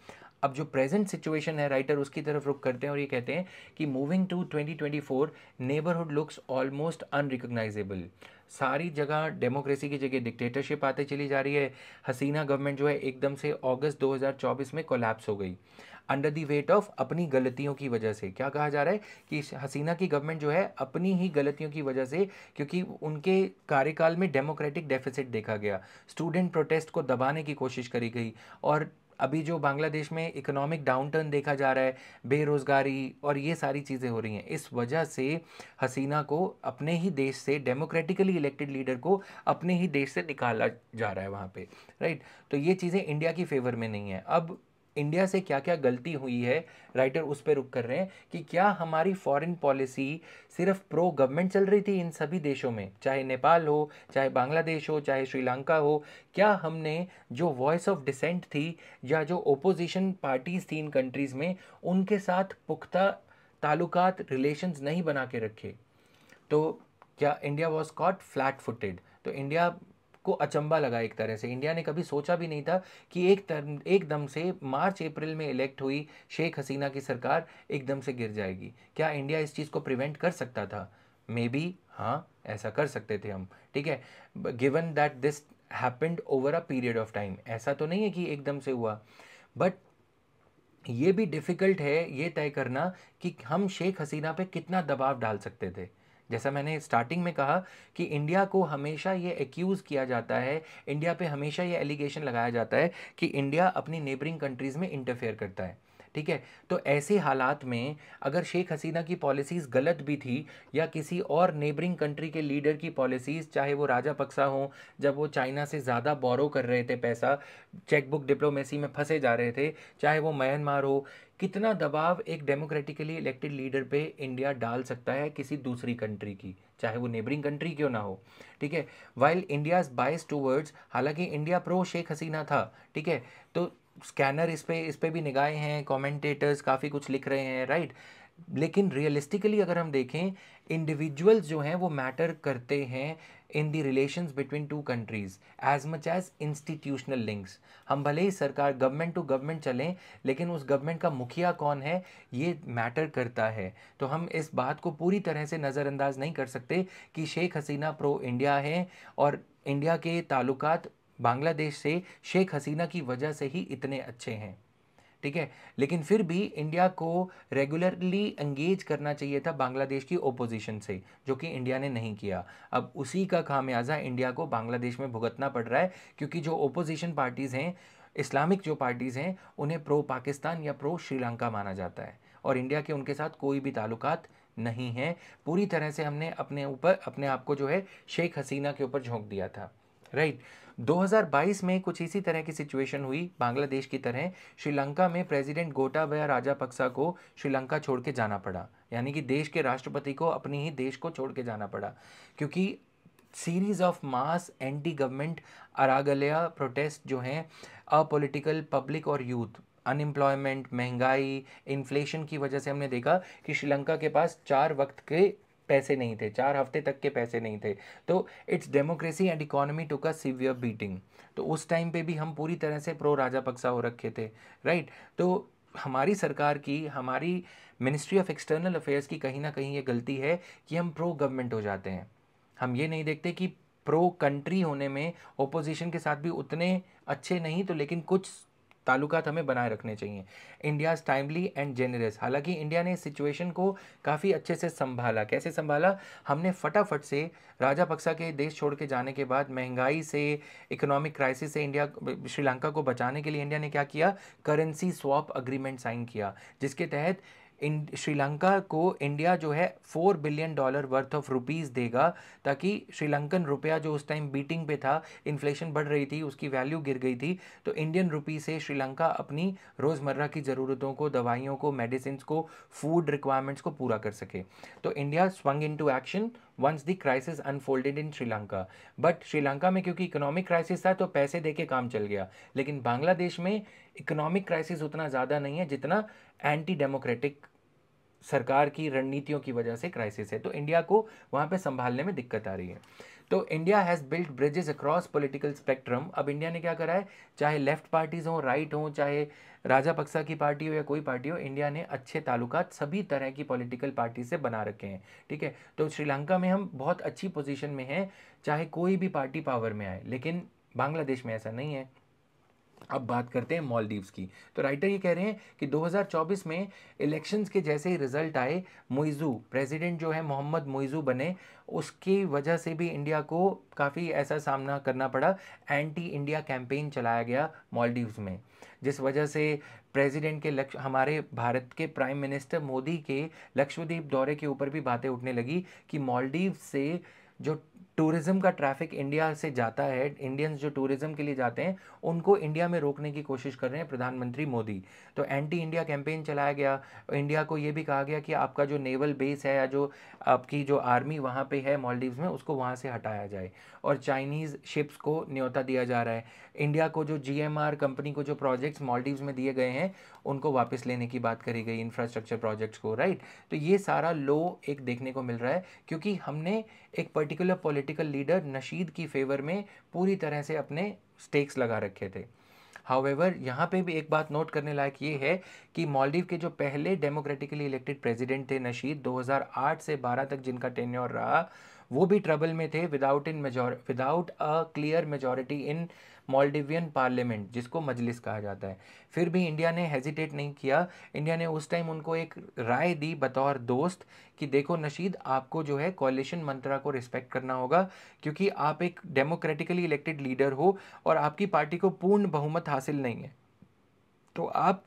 अब जो प्रेजेंट सिचुएशन है राइटर उसकी तरफ रुक करते हैं और ये कहते हैं कि moving to 2024 neighbourhood looks almost unrecognisable सारी जगह डेमोक्रेसी की जगह डिक्टेटरशिप आते चली जा रही है हसीना गवर्नमेंट जो है एकदम से अगस्त 2024 में कोलैप्स हो गई अंडर दी वेट ऑफ अपनी गलतियों की वजह से क्या कहा जा रहा है कि हसीना की गवर्नमेंट जो है अपनी ही गलतियों की वजह से क्योंकि उनके कार्यकाल में डेमोक्रेटिक डेफिसिट देखा गया स्टूडेंट प्रोटेस्ट को दबाने की कोशिश करी गई और अभी जो बांग्लादेश में इकोनॉमिक डाउनटर्न देखा जा रहा है बेरोज़गारी और ये सारी चीज़ें हो रही हैं इस वजह से हसीना को अपने ही देश से डेमोक्रेटिकली इलेक्टेड लीडर को अपने ही देश से निकाला जा रहा है वहाँ पर राइट तो ये चीज़ें इंडिया की फेवर में नहीं है अब इंडिया से क्या क्या गलती हुई है राइटर उस पर रुक कर रहे हैं कि क्या हमारी फॉरेन पॉलिसी सिर्फ प्रो गवर्नमेंट चल रही थी इन सभी देशों में चाहे नेपाल हो चाहे बांग्लादेश हो चाहे श्रीलंका हो क्या हमने जो वॉइस ऑफ डिसेंट थी या जो ओपोजिशन पार्टीज थी इन कंट्रीज़ में उनके साथ पुख्ता ताल्लुकात रिलेशंस नहीं बना के रखे तो क्या India was caught flat footed तो इंडिया को अचंबा लगा एक तरह से इंडिया ने कभी सोचा भी नहीं था कि एक तर, एकदम से मार्च अप्रैल में इलेक्ट हुई शेख हसीना की सरकार एकदम से गिर जाएगी क्या इंडिया इस चीज़ को प्रिवेंट कर सकता था मे बी हाँ ऐसा कर सकते थे हम ठीक है given that this happened over a period of time ऐसा तो नहीं है कि एकदम से हुआ बट ये भी डिफ़िकल्ट है ये तय करना कि हम शेख हसीना पे कितना दबाव डाल सकते थे जैसा मैंने स्टार्टिंग में कहा कि इंडिया को हमेशा ये एक्यूज़ किया जाता है इंडिया पे हमेशा ये एलिगेशन लगाया जाता है कि इंडिया अपनी नेबरिंग कंट्रीज़ में इंटरफेयर करता है ठीक है तो ऐसे हालात में अगर शेख हसीना की पॉलिसीज़ गलत भी थी या किसी और नेबरिंग कंट्री के लीडर की पॉलिसीज़ चाहे वो राजा पक्सा हो जब वो चाइना से ज़्यादा बोरो कर रहे थे पैसा चेकबुक डिप्लोमेसी में फंसे जा रहे थे चाहे वो म्यांमार हो कितना दबाव एक डेमोक्रेटिकली इलेक्टेड लीडर पे इंडिया डाल सकता है किसी दूसरी कंट्री की चाहे वो नेबरिंग कंट्री क्यों ना हो ठीक है वाइल इज बाइस टूवर्ड्स हालांकि इंडिया प्रो शेख हसीना था ठीक है तो स्कैनर इस पर इस पर भी निगाहें हैं कमेंटेटर्स काफ़ी कुछ लिख रहे हैं राइट लेकिन रियलिस्टिकली अगर हम देखें इंडिविजुअल्स जो हैं वो मैटर करते हैं in the relations between two countries as much as institutional links हम भले ही सरकार गवर्नमेंट टू गवर्नमेंट चलें लेकिन उस गवर्नमेंट का मुखिया कौन है ये मैटर करता है तो हम इस बात को पूरी तरह से नज़रअंदाज नहीं कर सकते कि शेख हसीना प्रो इंडिया है और इंडिया के ताल्लुकात बांग्लादेश से शेख हसीना की वजह से ही इतने अच्छे हैं ठीक है लेकिन फिर भी इंडिया को रेगुलरली एंगेज करना चाहिए था बांग्लादेश की ओपोजिशन से जो कि इंडिया ने नहीं किया अब उसी का खामियाजा इंडिया को बांग्लादेश में भुगतना पड़ रहा है क्योंकि जो ओपोजिशन पार्टीज़ हैं इस्लामिक जो पार्टीज़ हैं उन्हें प्रो पाकिस्तान या प्रो श्रीलंका माना जाता है और इंडिया के उनके साथ कोई भी ताल्लुकात नहीं है पूरी तरह से हमने अपने ऊपर अपने आप को जो है शेख हसीना के ऊपर झोंक दिया था राइट right? 2022 में कुछ इसी तरह की सिचुएशन हुई बांग्लादेश की तरह श्रीलंका में प्रेसिडेंट गोटाबया राजापक्सा को श्रीलंका छोड़ के जाना पड़ा यानी कि देश के राष्ट्रपति को अपने ही देश को छोड़ के जाना पड़ा क्योंकि series of mass anti government Aragalaya protest जो हैं अपोलिटिकल पब्लिक और यूथ अनएम्प्लॉयमेंट महंगाई इन्फ्लेशन की वजह से हमने देखा कि श्रीलंका के पास चार वक्त के पैसे नहीं थे चार हफ्ते तक के पैसे नहीं थे तो it's democracy and economy took a severe beating तो उस टाइम पे भी हम पूरी तरह से प्रो राजा पक्सा हो रखे थे राइट तो हमारी सरकार की हमारी मिनिस्ट्री ऑफ एक्सटर्नल अफेयर्स की कहीं ना कहीं ये गलती है कि हम प्रो गवर्नमेंट हो जाते हैं हम ये नहीं देखते कि प्रो कंट्री होने में ओपोजिशन के साथ भी उतने अच्छे नहीं तो लेकिन कुछ ताल्लुकात हमें बनाए रखने चाहिए इंडिया टाइमली एंड जेनरस हालांकि इंडिया ने इस सिचुएशन को काफ़ी अच्छे से संभाला कैसे संभाला हमने फटाफट से राजा पक्सा के देश छोड़ के जाने के बाद महंगाई से इकोनॉमिक क्राइसिस से इंडिया श्रीलंका को बचाने के लिए इंडिया ने क्या किया करेंसी स्वाप अग्रीमेंट साइन किया जिसके तहत इन श्रीलंका को इंडिया जो है four billion dollar worth of rupees देगा ताकि श्रीलंकन रुपया जो उस टाइम बीटिंग पे था इन्फ्लेशन बढ़ रही थी उसकी वैल्यू गिर गई थी तो इंडियन रुपी से श्रीलंका अपनी रोज़मर्रा की ज़रूरतों को दवाइयों को मेडिसिन को फूड रिक्वायरमेंट्स को पूरा कर सके तो India swung into action once the crisis unfolded in Sri Lanka but Sri Lanka में क्योंकि इकोनॉमिक क्राइसिस था तो पैसे दे के काम चल गया लेकिन बांग्लादेश में इकोनॉमिक क्राइसिस उतना ज़्यादा नहीं है जितना एंटी डेमोक्रेटिक सरकार की रणनीतियों की वजह से क्राइसिस है तो इंडिया को वहाँ पे संभालने में दिक्कत आ रही है तो India has built bridges across political spectrum अब इंडिया ने क्या करा है चाहे लेफ्ट पार्टीज़ हों राइट हों चाहे राजा पक्सा की पार्टी हो या कोई पार्टी हो इंडिया ने अच्छे ताल्लुक सभी तरह की पॉलिटिकल पार्टी से बना रखे हैं ठीक है तो श्रीलंका में हम बहुत अच्छी पोजीशन में हैं चाहे कोई भी पार्टी पावर में आए लेकिन बांग्लादेश में ऐसा नहीं है अब बात करते हैं मॉलदीव्स की तो राइटर ये कह रहे हैं कि 2024 में इलेक्शंस के जैसे ही रिजल्ट आए मोइजू प्रेसिडेंट जो है मोहम्मद मोइजू बने उसकी वजह से भी इंडिया को काफ़ी ऐसा सामना करना पड़ा एंटी इंडिया कैंपेन चलाया गया मॉलदीव्स में जिस वजह से प्रेसिडेंट के लक्ष्य हमारे भारत के प्राइम मिनिस्टर मोदी के लक्षद्वीप दौरे के ऊपर भी बातें उठने लगी कि मॉलडीव से जो टूरिज़्म का ट्रैफिक इंडिया से जाता है इंडियंस जो टूरिज़्म के लिए जाते हैं उनको इंडिया में रोकने की कोशिश कर रहे हैं प्रधानमंत्री मोदी तो एंटी इंडिया कैंपेन चलाया गया इंडिया को ये भी कहा गया कि आपका जो नेवल बेस है या जो आपकी जो आर्मी वहाँ पे है मॉलडीव्स में उसको वहाँ से हटाया जाए और चाइनीज़ शिप्स को न्योता दिया जा रहा है इंडिया को जो जी कंपनी को जो प्रोजेक्ट्स मॉलडीव्स में दिए गए हैं उनको वापस लेने की बात करी गई इंफ्रास्ट्रक्चर प्रोजेक्ट्स को राइट तो ये सारा लो एक देखने को मिल रहा है क्योंकि हमने एक particular politic political leader Nasheed की फेवर में पूरी तरह से अपने स्टेक्स लगा रखे थे हावेवर यहाँ पे भी एक बात नोट करने लायक ये है कि मालदीव के जो पहले डेमोक्रेटिकली इलेक्टेड प्रेसिडेंट थे नशीद 2008 से 12 तक जिनका टेन्योर रहा वो भी ट्रबल में थे without in major without a clear majority in Maldivian parliament जिसको मजलिस कहा जाता है फिर भी इंडिया ने हेजिटेट नहीं किया इंडिया ने उस टाइम उनको एक राय दी बतौर दोस्त कि देखो नशीद आपको जो है कॉलिशन मंत्रा को रिस्पेक्ट करना होगा क्योंकि आप एक डेमोक्रेटिकली इलेक्टेड लीडर हो और आपकी पार्टी को पूर्ण बहुमत हासिल नहीं है तो आप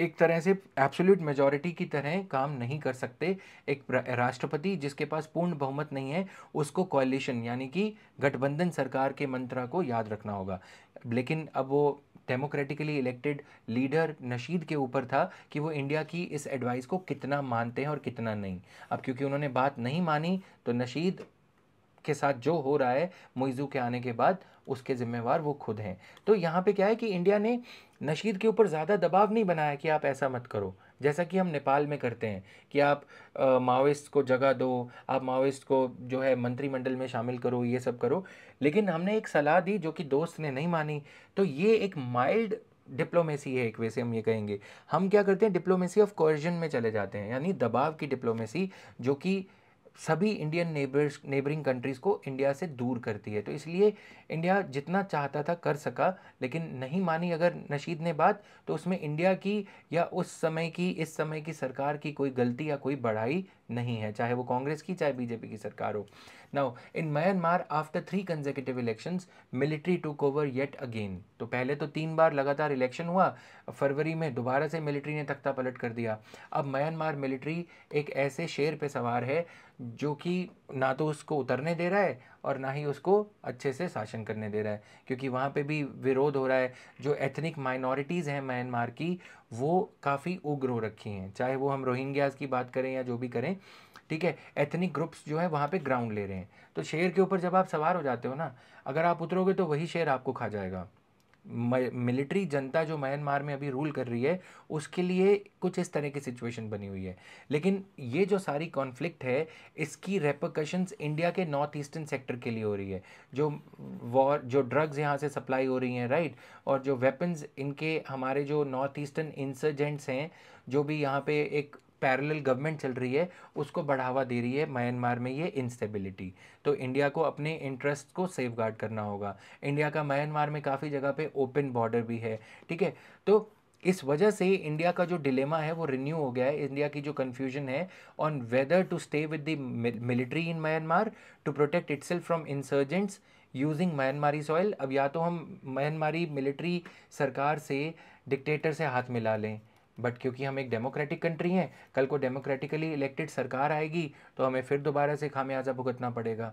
एक तरह से एब्सोल्यूट मेजॉरिटी की तरह काम नहीं कर सकते एक राष्ट्रपति जिसके पास पूर्ण बहुमत नहीं है उसको कोaliशन यानी कि गठबंधन सरकार के मंत्रा को याद रखना होगा लेकिन अब वो डेमोक्रेटिकली इलेक्टेड लीडर नशीद के ऊपर था कि वो इंडिया की इस एडवाइस को कितना मानते हैं और कितना नहीं अब क्योंकि उन्होंने बात नहीं मानी तो नशीद के साथ जो हो रहा है मुइजू के आने के बाद उसके ज़िम्मेवार वो खुद हैं तो यहाँ पे क्या है कि इंडिया ने नशीद के ऊपर ज़्यादा दबाव नहीं बनाया कि आप ऐसा मत करो जैसा कि हम नेपाल में करते हैं कि आप माओइस्ट को जगह दो आप माओइस्ट को जो है मंत्रिमंडल में शामिल करो ये सब करो लेकिन हमने एक सलाह दी जो कि दोस्त ने नहीं मानी तो ये एक माइल्ड डिप्लोमेसी है एक वैसे हम ये कहेंगे हम क्या करते हैं डिप्लोमेसी ऑफ कोर्जन में चले जाते हैं यानी दबाव की डिप्लोमेसी जो कि सभी इंडियन नेबर्स नेबरिंग कंट्रीज़ को इंडिया से दूर करती है तो इसलिए इंडिया जितना चाहता था कर सका लेकिन नहीं मानी अगर नशीद ने बात तो उसमें इंडिया की या उस समय की इस समय की सरकार की कोई गलती या कोई बढ़ाई नहीं है चाहे वो कांग्रेस की चाहे बीजेपी की सरकार हो now in Myanmar after three consecutive election military took over yet again तो पहले तो तीन बार लगातार इलेक्शन हुआ फरवरी में दोबारा से मिलिट्री ने तख्ता पलट कर दिया अब म्यांमार मिलिट्री एक ऐसे शेर पे सवार है जो कि ना तो उसको उतरने दे रहा है और ना ही उसको अच्छे से शासन करने दे रहा है क्योंकि वहाँ पे भी विरोध हो रहा है जो एथनिक माइनॉरिटीज़ हैं म्यांमार की वो काफ़ी उग्र हो रखी हैं चाहे वो हम रोहिंग्याज़ की बात करें या जो भी करें ठीक है एथनिक ग्रुप्स जो है वहाँ पे ग्राउंड ले रहे हैं तो शेर के ऊपर जब आप सवार हो जाते हो ना अगर आप उतरोगे तो वही शेर आपको खा जाएगा मिलिट्री जनता जो म्यांमार में अभी रूल कर रही है उसके लिए कुछ इस तरह की सिचुएशन बनी हुई है लेकिन ये जो सारी कॉन्फ्लिक्ट है इसकी रेपोकशंस इंडिया के नॉर्थ ईस्टर्न सेक्टर के लिए हो रही है जो वॉर जो ड्रग्स यहाँ से सप्लाई हो रही हैं राइट और जो वेपन्स इनके हमारे जो नॉर्थ ईस्टर्न इंसर्जेंट्स हैं जो भी यहाँ पे एक पैरेलल गवर्नमेंट चल रही है उसको बढ़ावा दे रही है म्यांमार में ये इंस्टेबिलिटी तो इंडिया को अपने इंटरेस्ट को सेफ करना होगा इंडिया का म्यांमार में काफ़ी जगह पे ओपन बॉर्डर भी है ठीक है तो इस वजह से इंडिया का जो डिलेमा है वो रिन्यू हो गया है इंडिया की जो कन्फ्यूजन है on whether to stay with the military in Myanmar to protect it from insurgents using Myanmari soil अब या तो हम म्यांमारी मिलिट्री सरकार से डिक्टेटर से हाथ मिला लें बट क्योंकि हम एक डेमोक्रेटिक कंट्री हैं कल को डेमोक्रेटिकली इलेक्टेड सरकार आएगी तो हमें फिर दोबारा से खामियाजा भुगतना पड़ेगा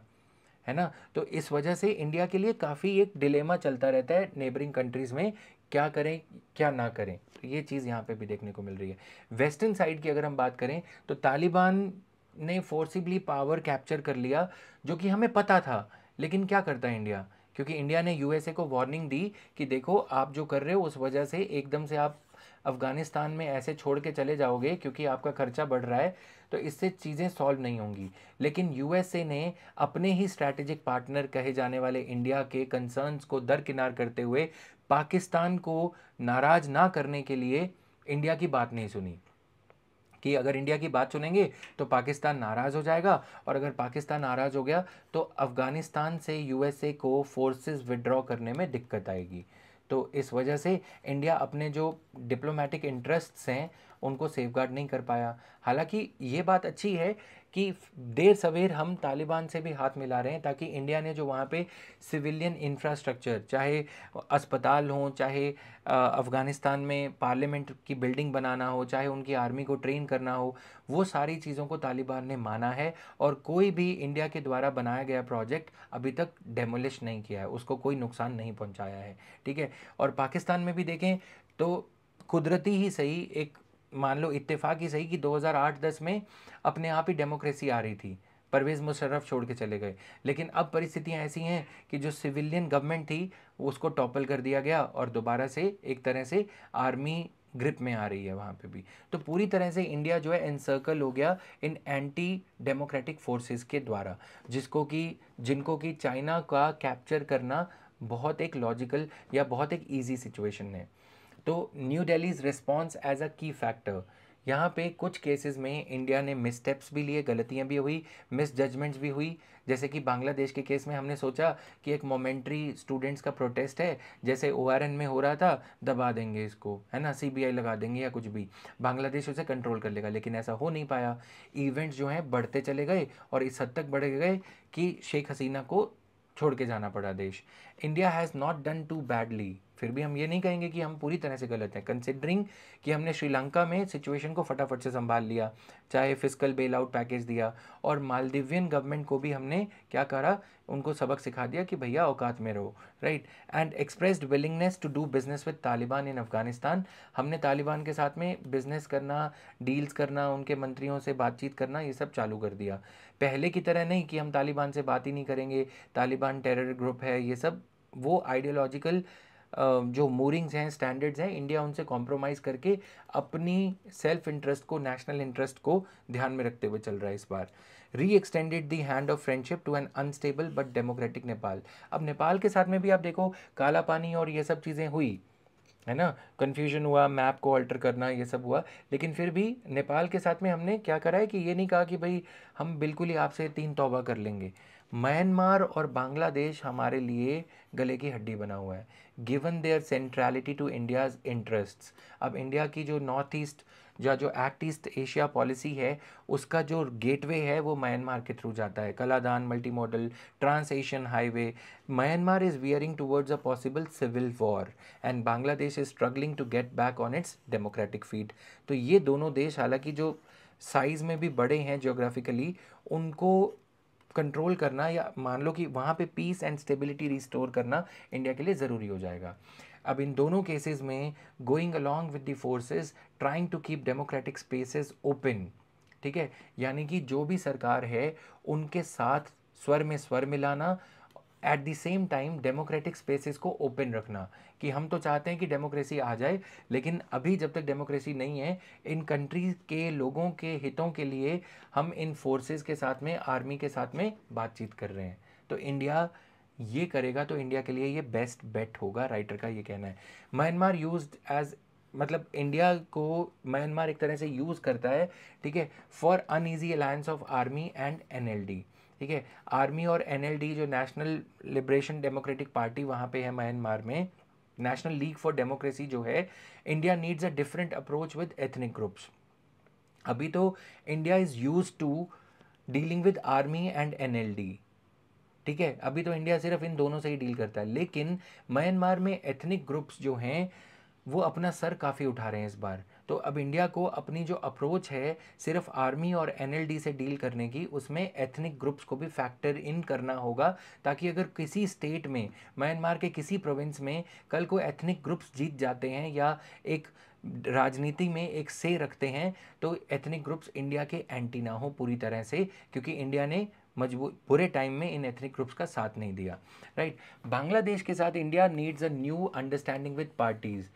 है ना तो इस वजह से इंडिया के लिए काफ़ी एक डिलेमा चलता रहता है नेबरिंग कंट्रीज़ में क्या करें क्या ना करें तो ये चीज़ यहाँ पे भी देखने को मिल रही है वेस्टर्न साइड की अगर हम बात करें तो तालिबान ने फोर्सिबली पावर कैप्चर कर लिया जो कि हमें पता था लेकिन क्या करता है इंडिया क्योंकि इंडिया ने यूएसए को वार्निंग दी कि देखो आप जो कर रहे हो उस वजह से एकदम से आप अफ़गानिस्तान में ऐसे छोड़ के चले जाओगे क्योंकि आपका खर्चा बढ़ रहा है तो इससे चीज़ें सॉल्व नहीं होंगी लेकिन यूएसए ने अपने ही स्ट्रैटेजिक पार्टनर कहे जाने वाले इंडिया के कंसर्न्स को दरकिनार करते हुए पाकिस्तान को नाराज़ ना करने के लिए इंडिया की बात नहीं सुनी कि अगर इंडिया की बात सुनेंगे तो पाकिस्तान नाराज़ हो जाएगा और अगर पाकिस्तान नाराज़ हो गया तो अफ़गानिस्तान से यूएसए को फोर्सेस विड्रॉ करने में दिक्कत आएगी तो इस वजह से इंडिया अपने जो डिप्लोमेटिक इंटरेस्ट्स हैं उनको सेफ नहीं कर पाया हालांकि ये बात अच्छी है कि देर सवेर हम तालिबान से भी हाथ मिला रहे हैं ताकि इंडिया ने जो वहाँ पे सिविलियन इंफ्रास्ट्रक्चर चाहे अस्पताल हों चाहे अफ़गानिस्तान में पार्लियामेंट की बिल्डिंग बनाना हो चाहे उनकी आर्मी को ट्रेन करना हो वो सारी चीज़ों को तालिबान ने माना है और कोई भी इंडिया के द्वारा बनाया गया प्रोजेक्ट अभी तक डेमोलिश नहीं किया है उसको कोई नुकसान नहीं पहुँचाया है ठीक है और पाकिस्तान में भी देखें तो कुदरती ही सही एक मान लो इतफाक़ ही सही कि 2008-10 में अपने आप ही डेमोक्रेसी आ रही थी परवेज़ मुशर्रफ छोड़ के चले गए लेकिन अब परिस्थितियां ऐसी हैं कि जो सिविलियन गवर्नमेंट थी उसको टॉपल कर दिया गया और दोबारा से एक तरह से आर्मी ग्रिप में आ रही है वहाँ पे भी तो पूरी तरह से इंडिया जो है एनसर्कल हो गया इन एंटी डेमोक्रेटिक फोर्सेस के द्वारा जिसको कि जिनको कि चाइना का कैप्चर करना बहुत एक लॉजिकल या बहुत एक ईजी सिचुएशन है तो New Delhi's response as a key factor यहाँ पे कुछ केसेस में इंडिया ने मिसस्टेप्स भी लिए गलतियाँ भी हुई मिस जजमेंट्स भी हुई जैसे कि बांग्लादेश के केस में हमने सोचा कि एक मोमेंट्री स्टूडेंट्स का प्रोटेस्ट है जैसे ओ में हो रहा था दबा देंगे इसको है ना सीबीआई लगा देंगे या कुछ भी बांग्लादेश उसे कंट्रोल कर लेगा लेकिन ऐसा हो नहीं पाया इवेंट्स जो हैं बढ़ते चले गए और इस हद तक बढ़ गए कि शेख हसीना को छोड़ के जाना पड़ा देश India has not done too badly फिर भी हम ये नहीं कहेंगे कि हम पूरी तरह से गलत हैं कंसिडरिंग कि हमने श्रीलंका में सिचुएशन को फटाफट से संभाल लिया चाहे फिजिकल बेल आउट पैकेज दिया और मालदीवियन गवर्नमेंट को भी हमने क्या करा उनको सबक सिखा दिया कि भैया औकात में रहो right and expressed willingness to do business with Taliban in Afghanistan हमने तालिबान के साथ में बिजनेस करना डील्स करना उनके मंत्रियों से बातचीत करना ये सब चालू कर दिया पहले की तरह नहीं कि हम तालिबान से बात ही नहीं करेंगे तालिबान टेरर ग्रुप है ये सब वो आइडियोलॉजिकल जो मूरिंग्स हैं स्टैंडर्ड्स हैं इंडिया उनसे कॉम्प्रोमाइज़ करके अपनी सेल्फ इंटरेस्ट को नेशनल इंटरेस्ट को ध्यान में रखते हुए चल रहा है इस बार reextended the hand of friendship to an unstable but democratic Nepal अब नेपाल के साथ में भी आप देखो काला पानी और ये सब चीज़ें हुई है ना कन्फ्यूजन हुआ मैप को अल्टर करना ये सब हुआ लेकिन फिर भी नेपाल के साथ में हमने क्या करा है कि ये नहीं कहा कि भाई हम बिल्कुल ही आपसे तीन तौबा कर लेंगे म्यांमार और बांग्लादेश हमारे लिए गले की हड्डी बना हुआ है given their centrality to India's interest अब इंडिया की जो नॉर्थ ईस्ट या जो एक्ट ईस्ट एशिया पॉलिसी है उसका जो गेटवे है वो म्यांमार के थ्रू जाता है Kaladan multi modal trans Asian highway Myanmar is veering towards a possible civil war and Bangladesh is struggling to get back on its democratic feet तो ये दोनों देश हालांकि जो साइज़ में भी बड़े हैं जोग्राफिकली उनको कंट्रोल करना या मान लो कि वहाँ पे पीस एंड स्टेबिलिटी रिस्टोर करना इंडिया के लिए ज़रूरी हो जाएगा अब इन दोनों केसेस में going along with the forces trying to keep democratic spaces open ठीक है यानी कि जो भी सरकार है उनके साथ स्वर में स्वर मिलाना at the same time democratic spaces को ओपन रखना कि हम तो चाहते हैं कि डेमोक्रेसी आ जाए लेकिन अभी जब तक डेमोक्रेसी नहीं है इन कंट्रीज के लोगों के हितों के लिए हम इन फोर्सेस के साथ में आर्मी के साथ में बातचीत कर रहे हैं तो इंडिया ये करेगा तो इंडिया के लिए ये बेस्ट बेट होगा राइटर का ये कहना है म्यांमार यूज एज मतलब इंडिया को म्यांमार एक तरह से यूज़ करता है ठीक है for uneasy alliance of army and NLD ठीक है आर्मी और एनएलडी जो नेशनल लिबरेशन डेमोक्रेटिक पार्टी वहाँ पे है म्यांमार में नेशनल लीग फॉर डेमोक्रेसी जो है India needs a different approach with ethnic groups अभी तो India is use to dealing with army and NLD ठीक है अभी तो इंडिया सिर्फ इन दोनों से ही डील करता है लेकिन म्यांमार में एथनिक ग्रुप्स जो हैं वो अपना सर काफ़ी उठा रहे हैं इस बार तो अब इंडिया को अपनी जो अप्रोच है सिर्फ आर्मी और एनएलडी से डील करने की उसमें एथनिक ग्रुप्स को भी फैक्टर इन करना होगा ताकि अगर किसी स्टेट में म्यांमार के किसी प्रोविंस में कल को एथनिक ग्रुप्स जीत जाते हैं या एक राजनीति में एक से रखते हैं तो एथनिक ग्रुप्स इंडिया के एंटी ना हो पूरी तरह से क्योंकि इंडिया ने मजबूत बुरे टाइम में इन एथनिक ग्रुप्स का साथ नहीं दिया राइट right? बांग्लादेश के साथ India needs a new understanding with parties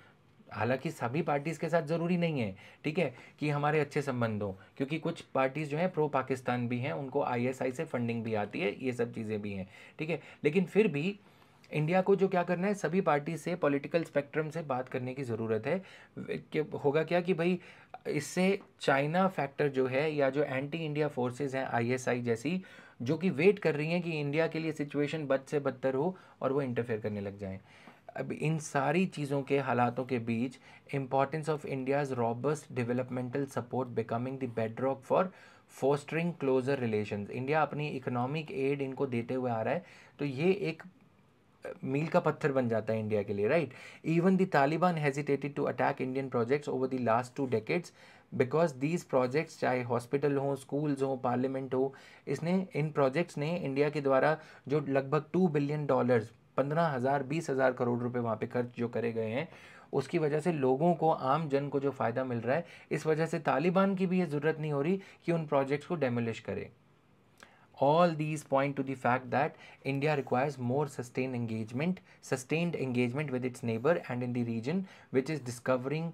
हालांकि सभी पार्टीज़ के साथ ज़रूरी नहीं है ठीक है कि हमारे अच्छे संबंध हों क्योंकि कुछ पार्टीज़ जो हैं प्रो पाकिस्तान भी हैं उनको आईएसआई से फंडिंग भी आती है ये सब चीज़ें भी हैं ठीक है लेकिन फिर भी इंडिया को जो क्या करना है सभी पार्टी से पॉलिटिकल स्पेक्ट्रम से बात करने की ज़रूरत है कि होगा क्या कि भाई इससे चाइना फैक्टर जो है या जो एंटी इंडिया फोर्सेज हैं आईएसआई जैसी जो कि वेट कर रही हैं कि इंडिया के लिए सिचुएशन बद से बदतर हो और वो इंटरफेयर करने लग जाएं अब इन सारी चीज़ों के हालातों के बीच importance of India's robust developmental support becoming the bedrock for fostering closer relation India अपनी इकोनॉमिक एड इनको देते हुए आ रहा है तो ये एक मील का पत्थर बन जाता है इंडिया के लिए right even the Taliban hesitated to attack Indian projects over the last two decades because these projects चाहे हॉस्पिटल हों स्कूल्स हों पार्लियामेंट हो इसने इन प्रोजेक्ट्स ने इंडिया के द्वारा जो लगभग टू बिलियन डॉलर्स पंद्रह हज़ार बीस हज़ार करोड़ रुपए वहाँ पे खर्च जो करे गए हैं उसकी वजह से लोगों को आम जन को जो फ़ायदा मिल रहा है इस वजह से तालिबान की भी ये ज़रूरत नहीं हो रही कि उन प्रोजेक्ट्स को डेमोलिश करें all these point to the fact that India requires more sustained engagement, sustained engagement with its neighbor and in the region, which is discovering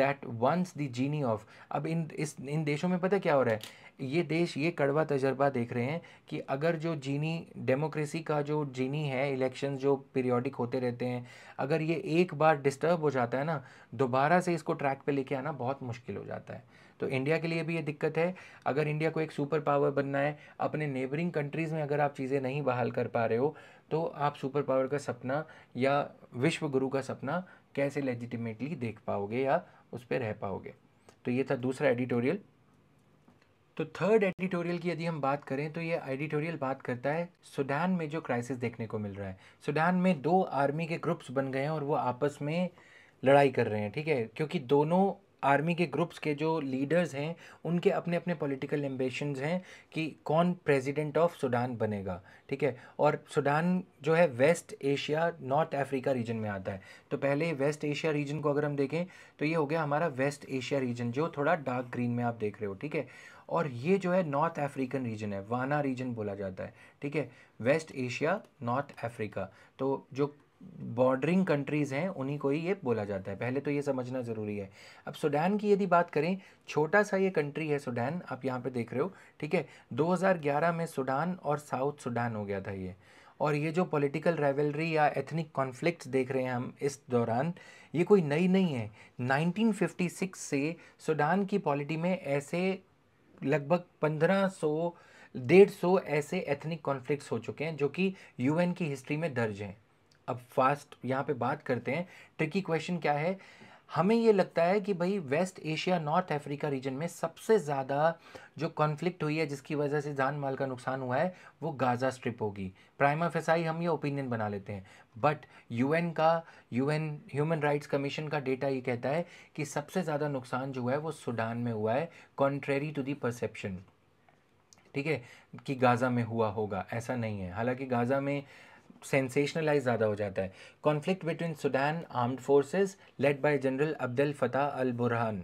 that once the genie of. अब इन इस इन देशों में पता क्या हो रहा है ये देश ये कड़वा तजर्बा देख रहे हैं कि अगर जो जीनी डेमोक्रेसी का जो जीनी है इलेक्शन जो पीरियोडिक होते रहते हैं अगर ये एक बार डिस्टर्ब हो जाता है ना दोबारा से इसको ट्रैक पे लेके आना बहुत मुश्किल हो जाता है तो इंडिया के लिए भी ये दिक्कत है अगर इंडिया को एक सुपर पावर बनना है अपने नेबरिंग कंट्रीज़ में अगर आप चीज़ें नहीं बहाल कर पा रहे हो तो आप सुपर पावर का सपना या विश्व गुरु का सपना कैसे लेजिटिमेटली देख पाओगे या उस पर रह पाओगे तो ये था दूसरा एडिटोरियल तो थर्ड एडिटोरियल की यदि हम बात करें तो ये एडिटोरियल बात करता है सुडान में जो क्राइसिस देखने को मिल रहा है सुडान में दो आर्मी के ग्रुप्स बन गए हैं और वो आपस में लड़ाई कर रहे हैं ठीक है क्योंकि दोनों आर्मी के ग्रुप्स के जो लीडर्स हैं उनके अपने अपने पॉलिटिकल एम्बेशन हैं कि कौन प्रेसिडेंट ऑफ सुडान बनेगा ठीक है और सुडान जो है west Asia north Africa region में आता है तो पहले वेस्ट एशिया रीजन को अगर हम देखें तो ये हो गया हमारा वेस्ट एशिया रीजन जो थोड़ा डार्क ग्रीन में आप देख रहे हो ठीक है और ये जो है नॉर्थ अफ्रीकन रीजन है वाना रीजन बोला जाता है ठीक है वेस्ट एशिया नॉर्थ अफ्रीका तो जो बॉर्डरिंग कंट्रीज़ हैं उन्हीं को ही ये बोला जाता है पहले तो ये समझना ज़रूरी है अब सुडान की यदि बात करें छोटा सा ये कंट्री है सुडान आप यहाँ पे देख रहे हो ठीक है 2011 में सुडान और साउथ सुडान हो गया था ये और ये जो पॉलिटिकल रेवलरी या एथनिक कॉन्फ्लिक्ट देख रहे हैं हम इस दौरान ये कोई नई नहीं है 1956 से सुडान की पॉलिटी में ऐसे लगभग पंद्रह सौ डेढ़ सौ ऐसे एथनिक कॉन्फ्लिक्ट्स हो चुके हैं जो कि यूएन की हिस्ट्री में दर्ज हैं अब फास्ट यहाँ पे बात करते हैं ट्रिकी क्वेश्चन क्या है हमें ये लगता है कि भाई west Asia north Africa region में सबसे ज़्यादा जो कॉन्फ्लिक्ट हुई है जिसकी वजह से जान माल का नुकसान हुआ है वो गाज़ा स्ट्रिप होगी प्राइमा फेसाई हम ये ओपिनियन बना लेते हैं बट यूएन का यूएन ह्यूमन राइट्स कमीशन का डेटा ये कहता है कि सबसे ज़्यादा नुकसान जो है वो सूडान में हुआ है कॉन्ट्रेरी टू दी परसेप्शन ठीक है कि गाज़ा में हुआ होगा ऐसा नहीं है हालांकि गाज़ा में सेंसेशनलाइज ज़्यादा हो जाता है conflict between Sudan armed forces led by general Abdel Fattah al Burhan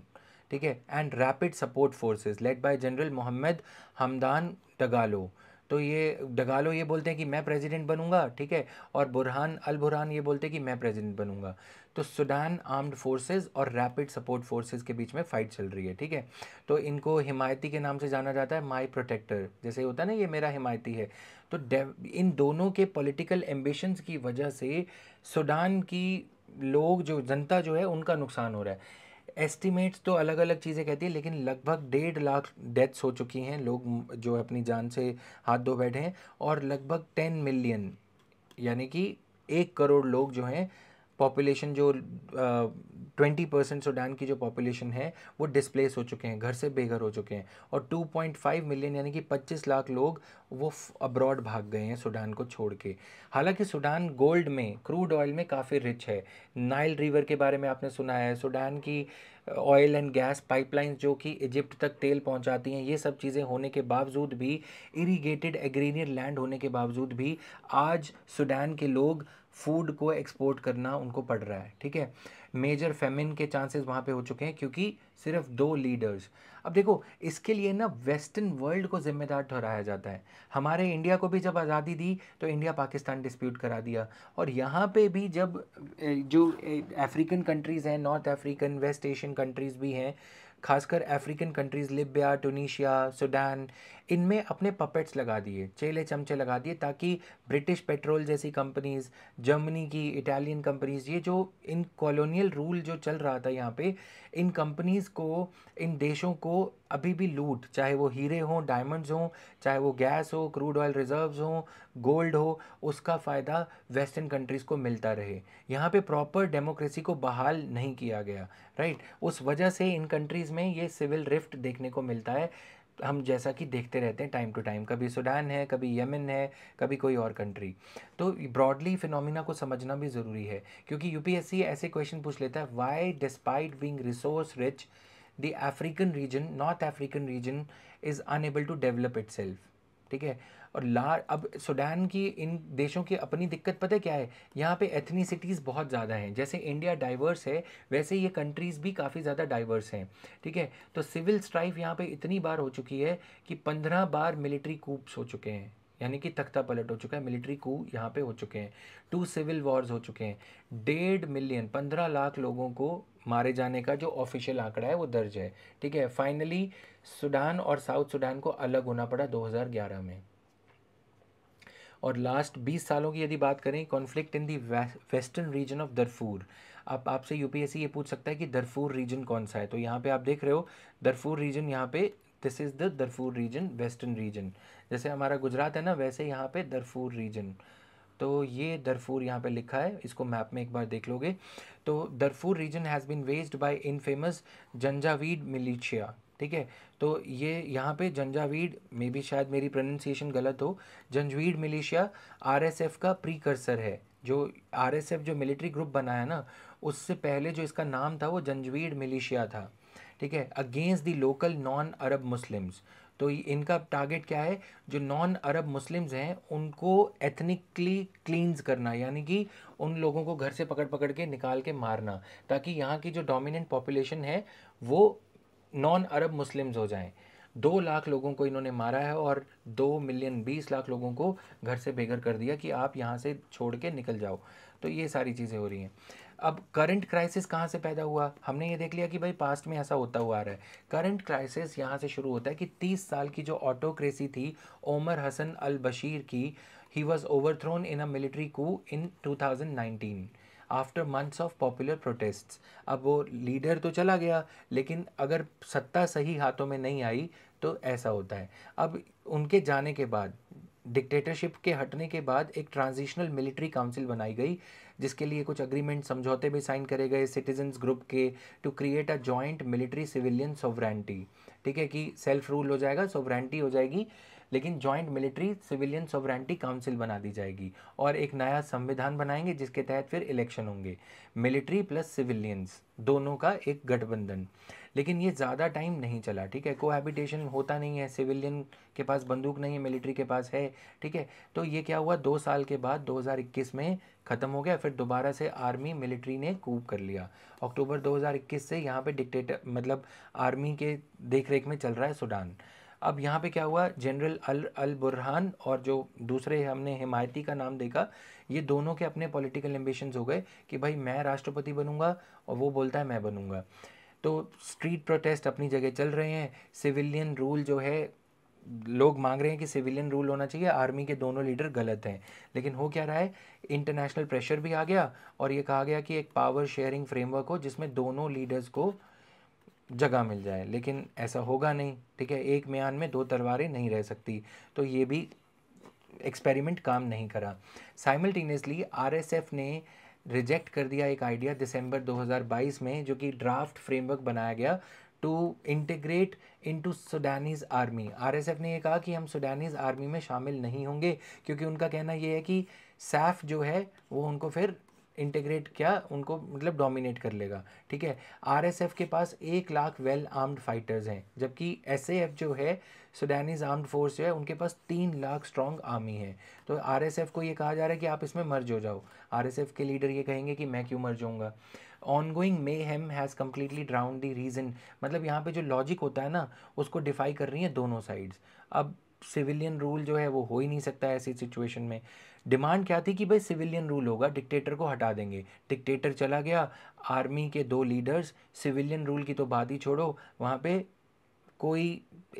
ठीक है and rapid support forces led by general Mohamed Hamdan Dagalo तो ये डगालो ये बोलते हैं कि मैं प्रेसिडेंट बनूंगा ठीक है और बुरहान अल बुरहान ये बोलते हैं कि मैं प्रेसिडेंट बनूंगा तो सुडान आर्म्ड फोर्सेस और रैपिड सपोर्ट फोर्सेस के बीच में फ़ाइट चल रही है ठीक है तो इनको हिमायती के नाम से जाना जाता है माई प्रोटेक्टर जैसे होता है ना ये मेरा हिमायती है तो इन दोनों के पॉलिटिकल एम्बिशंस की वजह से सूडान की लोग जो जनता जो है उनका नुकसान हो रहा है एस्टिमेट्स तो अलग अलग चीज़ें कहती है लेकिन लगभग डेढ़ लाख डेथ्स हो चुकी हैं लोग जो अपनी जान से हाथ धो बैठे हैं और लगभग टेन मिलियन यानी कि एक करोड़ लोग जो हैं पॉपुलेशन जो ट्वेंटी परसेंट सूडान की जो पॉपुलेशन है वो डिस्प्लेस हो चुके हैं घर से बेघर हो चुके हैं और टू पॉइंट फाइव मिलियन यानी कि पच्चीस लाख लोग वो अब्रॉड भाग गए हैं सूडान को छोड़ के हालांकि सूडान गोल्ड में क्रूड ऑयल में काफ़ी रिच है नाइल रिवर के बारे में आपने सुना है सूडान की ऑयल एंड गैस पाइपलाइंस जो कि इजिप्ट तक तेल पहुंचाती हैं ये सब चीज़ें होने के बावजूद भी इरीगेटेड एग्रीनियर लैंड होने के बावजूद भी आज सूडान के लोग फूड को एक्सपोर्ट करना उनको पड़ रहा है ठीक है मेजर फेमिन के चांसेस वहाँ पे हो चुके हैं क्योंकि सिर्फ दो लीडर्स अब देखो इसके लिए ना वेस्टर्न वर्ल्ड को जिम्मेदार ठहराया जाता है हमारे इंडिया को भी जब आज़ादी दी तो इंडिया पाकिस्तान डिस्प्यूट करा दिया और यहाँ पे भी जब जो अफ्रीकन कंट्रीज़ हैं north African west Asian countries भी हैं खासकर African countries Libya Tunisia Sudan इनमें अपने पपेट्स लगा दिए चेले चमचे लगा दिए ताकि ब्रिटिश पेट्रोल जैसी कंपनीज़ जर्मनी की इटालियन कंपनीज़ ये जो इन कॉलोनियल रूल जो चल रहा था यहाँ पे इन कंपनीज़ को इन देशों को अभी भी लूट चाहे वो हीरे हों डायमंड्स हों चाहे वो गैस हो क्रूड ऑयल रिजर्व्स हों गोल्ड हो उसका फ़ायदा वेस्टर्न कंट्रीज़ को मिलता रहे यहाँ पे प्रॉपर डेमोक्रेसी को बहाल नहीं किया गया राइट उस वजह से इन कंट्रीज़ में ये सिविल रिफ्ट देखने को मिलता है हम जैसा कि देखते रहते हैं टाइम टू टाइम कभी सूडान है कभी यमन है कभी कोई और कंट्री तो ब्रॉडली फिनोमिना को समझना भी ज़रूरी है क्योंकि यूपीएससी ऐसे क्वेश्चन पूछ लेता है why despite being resource rich the African region north African region is unable to develop it ठीक है और लार अब सूडान की इन देशों की अपनी दिक्कत पता क्या है यहाँ पे एथनीसिटीज़ बहुत ज़्यादा हैं जैसे इंडिया डाइवर्स है वैसे ये कंट्रीज़ भी काफ़ी ज़्यादा डाइवर्स हैं ठीक है तो सिविल स्ट्राइफ यहाँ पर इतनी बार हो चुकी है कि पंद्रह बार मिलिट्री कूप्स हो चुके हैं यानी कि तख्ता पलट हो चुका है मिलिट्री कू यहाँ पे हो चुके हैं टू सिविल वॉर्स हो चुके हैं डेढ़ मिलियन पंद्रह लाख लोगों को मारे जाने का जो ऑफिशियल आंकड़ा है वो दर्ज है ठीक है फाइनली सूडान और साउथ सूडान को अलग होना पड़ा 2011 में और लास्ट 20 सालों की यदि बात करें conflict in the western region of Darfur आप आपसे यूपीएससी ये पूछ सकता है कि दरफूर रीजन कौन सा है तो यहाँ पे आप देख रहे हो दरफूर रीजन यहाँ पे this is the Darfur region western region जैसे हमारा गुजरात है ना वैसे यहाँ पे दरफूर रीजन तो ये दरफूर यहाँ पे लिखा है इसको मैप में एक बार देख लोगे तो Darfur region has been vexed by famous Janjaweed militia ठीक है तो ये यहाँ पे जंजावीड मे भी शायद मेरी प्रोनंसिएशन गलत हो जंजवीड मिलिशिया आरएसएफ का प्री है जो आरएसएफ जो मिलिट्री ग्रुप बनाया ना उससे पहले जो इसका नाम था वो जंजवीड मिलिशिया था ठीक है against the local non Arab Muslims तो इनका टारगेट क्या है जो नॉन अरब मुस्लिम्स हैं उनको एथनिकली क्लींस करना यानी कि उन लोगों को घर से पकड़ पकड़ के निकाल के मारना ताकि यहाँ की जो डोमिनेंट पॉपुलेशन है वो नॉन अरब मुस्लिम्स हो जाएं दो लाख लोगों को इन्होंने मारा है और दो मिलियन बीस लाख लोगों को घर से बेघर कर दिया कि आप यहाँ से छोड़ के निकल जाओ तो ये सारी चीज़ें हो रही हैं अब करंट क्राइसिस कहाँ से पैदा हुआ हमने ये देख लिया कि भाई पास्ट में ऐसा होता हुआ आ रहा है करंट क्राइसिस यहाँ से शुरू होता है कि तीस साल की जो ऑटोक्रेसी थी ओमर हसन अल बशीर की he was overthrown in a military coup in two after months of popular protests अब वो लीडर तो चला गया लेकिन अगर सत्ता सही हाथों में नहीं आई तो ऐसा होता है अब उनके जाने के बाद डिक्टेटरशिप के हटने के बाद एक ट्रांजिशनल मिलिट्री काउंसिल बनाई गई जिसके लिए कुछ अग्रीमेंट समझौते भी साइन करे गए सिटीजन्स ग्रुप के to create a joint military civilian sovereignty ठीक है कि सेल्फ रूल हो जाएगा सोवरेंटी हो जाएगी लेकिन joint military civilian sovereignty council बना दी जाएगी और एक नया संविधान बनाएंगे जिसके तहत फिर इलेक्शन होंगे मिलिट्री प्लस सिविलियंस दोनों का एक गठबंधन लेकिन ये ज़्यादा टाइम नहीं चला ठीक है कोहैबिटेशन होता नहीं है सिविलियन के पास बंदूक नहीं है मिलिट्री के पास है ठीक है तो ये क्या हुआ दो साल के बाद 2021 में ख़त्म हो गया फिर दोबारा से आर्मी मिलिट्री ने कूप कर लिया अक्टूबर 2021 से यहाँ पे डिक्टेटर मतलब आर्मी के देखरेख में चल रहा है सूडान अब यहाँ पे क्या हुआ जनरल अल अल बुरहान और जो दूसरे हमने हिमायती का नाम देखा ये दोनों के अपने पॉलिटिकल एम्बिशंस हो गए कि भाई मैं राष्ट्रपति बनूंगा और वो बोलता है मैं बनूंगा तो स्ट्रीट प्रोटेस्ट अपनी जगह चल रहे हैं सिविलियन रूल जो है लोग मांग रहे हैं कि सिविलियन रूल होना चाहिए आर्मी के दोनों लीडर गलत हैं लेकिन हो क्या रहा है इंटरनेशनल प्रेशर भी आ गया और ये कहा गया कि एक पावर शेयरिंग फ्रेमवर्क हो जिसमें दोनों लीडर्स को जगह मिल जाए लेकिन ऐसा होगा नहीं ठीक है एक म्यान में दो तलवारें नहीं रह सकती तो ये भी एक्सपेरिमेंट काम नहीं करा साइमल्टेनियसली आरएसएफ ने रिजेक्ट कर दिया एक आइडिया दिसंबर 2022 में जो कि ड्राफ्ट फ्रेमवर्क बनाया गया to integrate into Sudanese army RSF ने ये कहा कि हम सुडानीज़ आर्मी में शामिल नहीं होंगे क्योंकि उनका कहना ये है कि सैफ जो है वो उनको फिर इंटीग्रेट क्या उनको मतलब डोमिनेट कर लेगा ठीक है आरएसएफ के पास एक लाख वेल आर्म्ड फाइटर्स हैं जबकि एसएएफ जो है सुडानीज आर्म्ड फोर्स जो है उनके पास तीन लाख स्ट्रॉन्ग आर्मी है तो आरएसएफ को ये कहा जा रहा है कि आप इसमें मर्ज हो जाओ आरएसएफ के लीडर ये कहेंगे कि मैं क्यों मर जाऊँगा ongoing mayhem has completely drowned the region मतलब यहाँ पर जो लॉजिक होता है ना उसको डिफाई कर रही हैं दोनों साइड्स अब सिविलियन रूल जो है वो हो ही नहीं सकता ऐसी सिचुएशन में डिमांड क्या थी कि भाई सिविलियन रूल होगा डिक्टेटर को हटा देंगे डिक्टेटर चला गया आर्मी के दो लीडर्स सिविलियन रूल की तो बात ही छोड़ो वहाँ पे कोई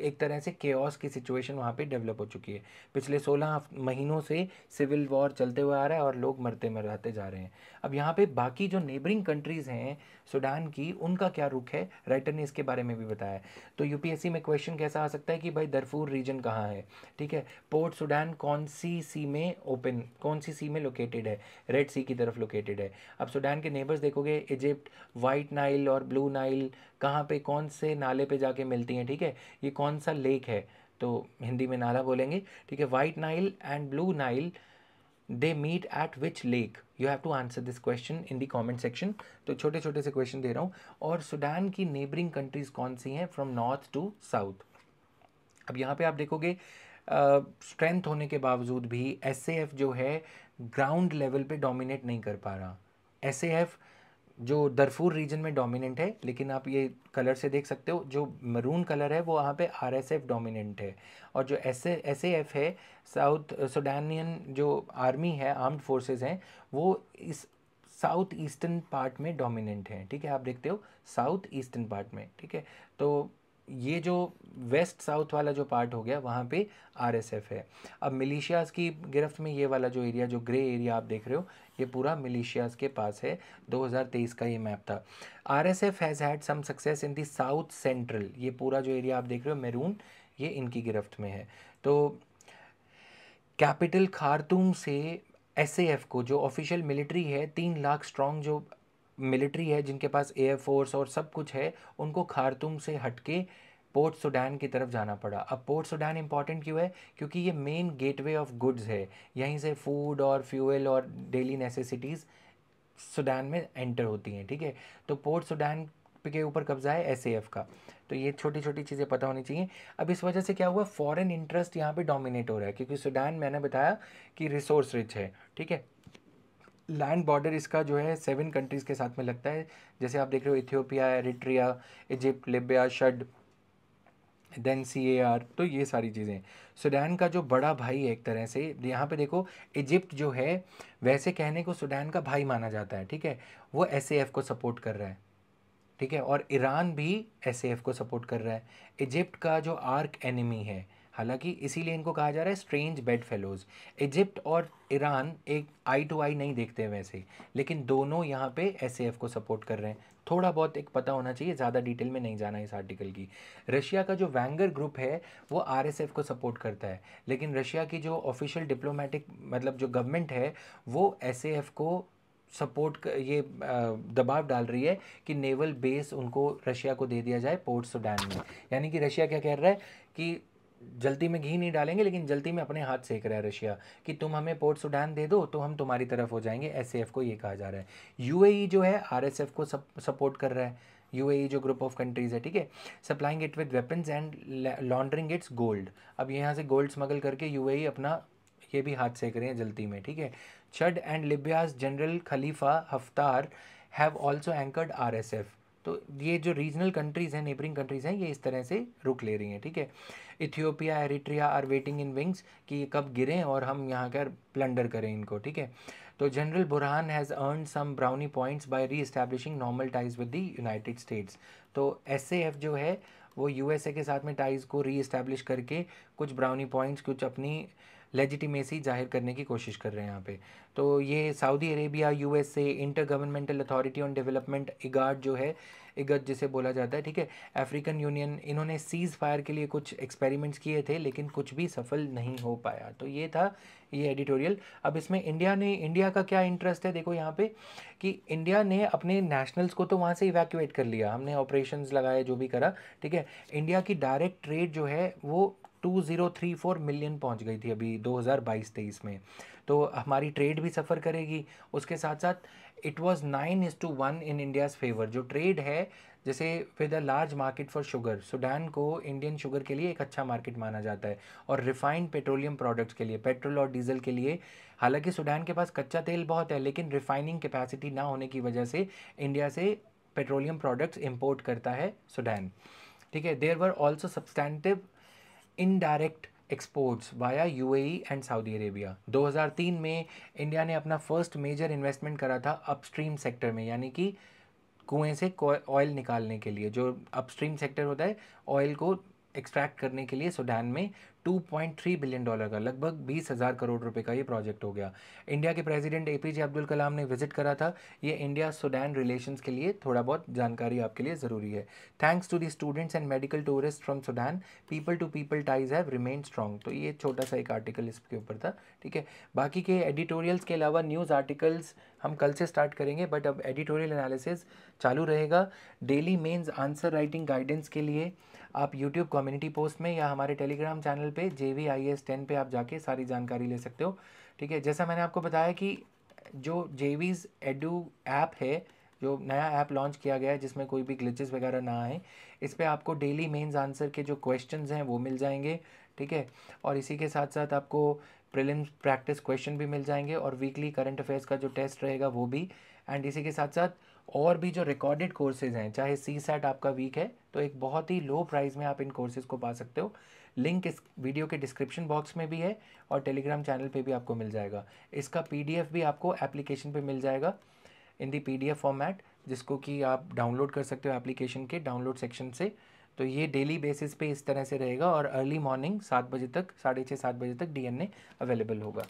एक तरह से केओस की सिचुएशन वहाँ पे डेवलप हो चुकी है पिछले सोलह महीनों से सिविल वॉर चलते हुए आ रहा है और लोग मरते मराते जा रहे हैं अब यहाँ पे बाकी जो नेबरिंग कंट्रीज़ हैं सूडान की उनका क्या रुख है राइटर ने इसके बारे में भी बताया तो यूपीएससी में क्वेश्चन कैसा आ सकता है कि भाई दरफूर रीजन कहाँ है ठीक है पोर्ट सूडान कौन सी सी में ओपन कौन सी सी में लोकेटेड है रेड सी की तरफ लोकेटेड है अब सूडान के नेबर्स देखोगे इजिप्ट वाइट नाइल और ब्लू नाइल कहाँ पे कौन से नाले पे जाके मिलती हैं ठीक है ये कौन सा लेक है तो हिंदी में नाला बोलेंगे ठीक है white Nile and blue Nile they meet at which lake you have to answer this question in the comment section तो छोटे छोटे से क्वेश्चन दे रहा हूँ और सूडान की नेबरिंग कंट्रीज़ कौन सी हैं फ्रॉम नॉर्थ टू साउथ अब यहाँ पे आप देखोगे स्ट्रेंथ uh, होने के बावजूद भी एस जो है ग्राउंड लेवल पे डोमिनेट नहीं कर पा रहा एस जो दरफूर रीजन में डोमिनेंट है लेकिन आप ये कलर से देख सकते हो जो मरून कलर है वो वहाँ पे आरएसएफ डोमिनेंट है और जो एस एस एफ है साउथ सुडानियन जो आर्मी है आर्म्ड फोर्सेस हैं वो इस साउथ ईस्टर्न पार्ट में डोमिनेंट हैं ठीक है आप देखते हो साउथ ईस्टर्न पार्ट में ठीक है तो ये जो वेस्ट साउथ वाला जो पार्ट हो गया वहाँ पे आरएसएफ है अब मिलिशियाज़ की गिरफ्त में ये वाला जो एरिया जो ग्रे एरिया आप देख रहे हो ये पूरा मिलिशियाज़ के पास है 2023 का ये मैप था R S F has had some success in the south central ये पूरा जो एरिया आप देख रहे हो मैरून ये इनकी गिरफ्त में है तो कैपिटल खारतूम से एस को जो ऑफिशियल मिलिट्री है तीन लाख स्ट्रॉन्ग जो मिलिट्री है जिनके पास एयर फोर्स और सब कुछ है उनको खारतूम से हटके पोर्ट सुडान की तरफ जाना पड़ा अब पोर्ट सुडान इंपॉर्टेंट क्यों है क्योंकि ये मेन गेटवे ऑफ गुड्स है यहीं से फूड और फ्यूल और डेली नेसेसिटीज़ सुडान में एंटर होती हैं ठीक है थीके? तो पोर्ट सुडान के ऊपर कब्जा है एस का तो ये छोटी छोटी चीज़ें पता होनी चाहिए अब इस वजह से क्या हुआ फॉरेन इंटरेस्ट यहाँ पे डोमिनेट हो रहा है क्योंकि सुडान मैंने बताया कि रिसोर्स रिच है ठीक है लैंड बॉर्डर इसका जो है सेवन कंट्रीज़ के साथ में लगता है जैसे आप देख रहे हो Ethiopia Eritrea Egypt Libya Chad then C A R तो ये सारी चीज़ें सूडान का जो बड़ा भाई है एक तरह से यहाँ पे देखो इजिप्ट जो है वैसे कहने को सूडान का भाई माना जाता है ठीक है वो एस को सपोर्ट कर रहा है ठीक है और ईरान भी एस को सपोर्ट कर रहा है इजिप्ट का जो आर्क एनिमी है हालांकि इसीलिए इनको कहा जा रहा है स्ट्रेंज बेड फेलोज़ इजिप्ट और ईरान एक आई टू आई नहीं देखते वैसे लेकिन दोनों यहाँ पे एस को सपोर्ट कर रहे हैं थोड़ा बहुत एक पता होना चाहिए ज़्यादा डिटेल में नहीं जाना इस आर्टिकल की रशिया का जो वैंगर ग्रुप है वो आर को सपोर्ट करता है लेकिन रशिया की जो ऑफिशियल डिप्लोमेटिक मतलब जो गवर्नमेंट है वो एस को सपोर्ट ये दबाव डाल रही है कि नेवल बेस उनको रशिया को दे दिया जाए पोर्ट सुडान में यानी कि रशिया क्या कह रहा है कि जल्दी में घी नहीं डालेंगे लेकिन जल्दी में अपने हाथ सेक रहा है रशिया कि तुम हमें पोर्ट सुडान दे दो तो हम तुम्हारी तरफ हो जाएंगे एस को ये कहा जा रहा है यू e जो है आर को सपोर्ट कर रहा है यू e जो ग्रुप ऑफ कंट्रीज़ है ठीक है supplying it with weapons and laundering its gold अब यहाँ से गोल्ड स्मगल करके यू e अपना ये भी हाथ सेक रहे हैं जल्दी में ठीक है Chad and Libya's general Khalifa Haftar have also anchored R तो ये जो रीजनल कंट्रीज़ हैं नेबरिंग कंट्रीज़ हैं ये इस तरह से रुक ले रही हैं ठीक है थीके? Ethiopia Eritrea are waiting in wings कि ये कब गिरें और हम यहाँ कर प्लंडर करें इनको ठीक है तो general Burhan has earn some brownie points by reestablishing normal ties with the United States तो एस जो है वो यू के साथ में टाइज को री इस्टेब्लिश करके कुछ ब्राउनी पॉइंट्स कुछ अपनी लेजिटिमेसी जाहिर करने की कोशिश कर रहे हैं यहाँ पे तो ये Saudi Arabia USA intergovernmental authority on development इगार्ड जो है इगत जिसे बोला जाता है ठीक है अफ्रीकन यूनियन इन्होंने सीज़ फायर के लिए कुछ एक्सपेरिमेंट्स किए थे लेकिन कुछ भी सफल नहीं हो पाया तो ये था ये एडिटोरियल अब इसमें इंडिया ने इंडिया का क्या इंटरेस्ट है देखो यहाँ पे कि इंडिया ने अपने नेशनल्स को तो वहाँ से इवैक्यूएट कर लिया हमने ऑपरेशन लगाए जो भी करा ठीक है इंडिया की डायरेक्ट ट्रेड जो है वो 2034 मिलियन पहुंच गई थी अभी 2022 तेईस में तो हमारी ट्रेड भी सफ़र करेगी उसके साथ साथ it was nine is to one in India's favour जो ट्रेड है जैसे with a large market for sugar Sudan को इंडियन शुगर के लिए एक अच्छा मार्केट माना जाता है और रिफाइंड पेट्रोलियम प्रोडक्ट्स के लिए पेट्रोल और डीजल के लिए हालांकि सुडान के पास कच्चा तेल बहुत है लेकिन रिफाइनिंग कैपेसिटी ना होने की वजह से इंडिया से पेट्रोलियम प्रोडक्ट्स इम्पोर्ट करता है सुडान ठीक है there were also substantive indirect exports via U and Saudi Arabia 2003 में इंडिया ने अपना फर्स्ट मेजर इन्वेस्टमेंट करा था अपस्ट्रीम सेक्टर में यानी कि कुएं से ऑयल निकालने के लिए जो अपस्ट्रीम सेक्टर होता है ऑयल को एक्सट्रैक्ट करने के लिए सुडान में 2.3 बिलियन डॉलर का लगभग बीस हज़ार करोड़ रुपए का ये प्रोजेक्ट हो गया इंडिया के प्रेसिडेंट एपीजे अब्दुल कलाम ने विजिट करा था ये इंडिया सुडान रिलेशंस के लिए थोड़ा बहुत जानकारी आपके लिए ज़रूरी है thanks to the students and medical tourist from Sudan people to people ties have remain strong तो ये छोटा सा एक आर्टिकल इसके ऊपर था ठीक है बाकी के एडिटोरियल्स के अलावा न्यूज़ आर्टिकल्स हम कल से स्टार्ट करेंगे बट अब एडिटोरियल एनालिसिस चालू रहेगा daily mains answer writing guidance के लिए आप यूट्यूब कम्युनिटी पोस्ट में या हमारे टेलीग्राम चैनल पे J V I S ten पर आप जाके सारी जानकारी ले सकते हो ठीक है जैसा मैंने आपको बताया कि जो जे वीज़ एडू ऐप है जो नया ऐप लॉन्च किया गया है जिसमें कोई भी ग्लिचेस वगैरह ना आए इस पर आपको डेली मेन्स आंसर के जो क्वेश्चन हैं वो मिल जाएंगे ठीक है और इसी के साथ साथ आपको प्रिलिम्स प्रैक्टिस क्वेश्चन भी मिल जाएंगे और वीकली करंट अफेयर्स का जो टेस्ट रहेगा वो भी एंड इसी के साथ साथ और भी जो रिकॉर्डेड कोर्सेज़ हैं चाहे सी सैट आपका वीक है तो एक बहुत ही लो प्राइस में आप इन कोर्सेज़ को पा सकते हो लिंक इस वीडियो के डिस्क्रिप्शन बॉक्स में भी है और टेलीग्राम चैनल पे भी आपको मिल जाएगा इसका पीडीएफ भी आपको एप्लीकेशन पे मिल जाएगा इन दी पीडीएफ फॉर्मेट जिसको कि आप डाउनलोड कर सकते हो एप्लीकेशन के डाउनलोड सेक्शन से तो ये डेली बेसिस पे इस तरह से रहेगा और अर्ली मॉर्निंग सात बजे तक साढ़े छः सात बजे तक डी अवेलेबल होगा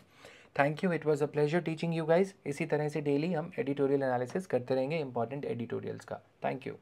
thank you it was a pleasure teaching you guys इसी तरह से डेली हम एडिटोरियल एनालिसिस करते रहेंगे इंपॉर्टेंट एडिटोरियल्स का थैंक यू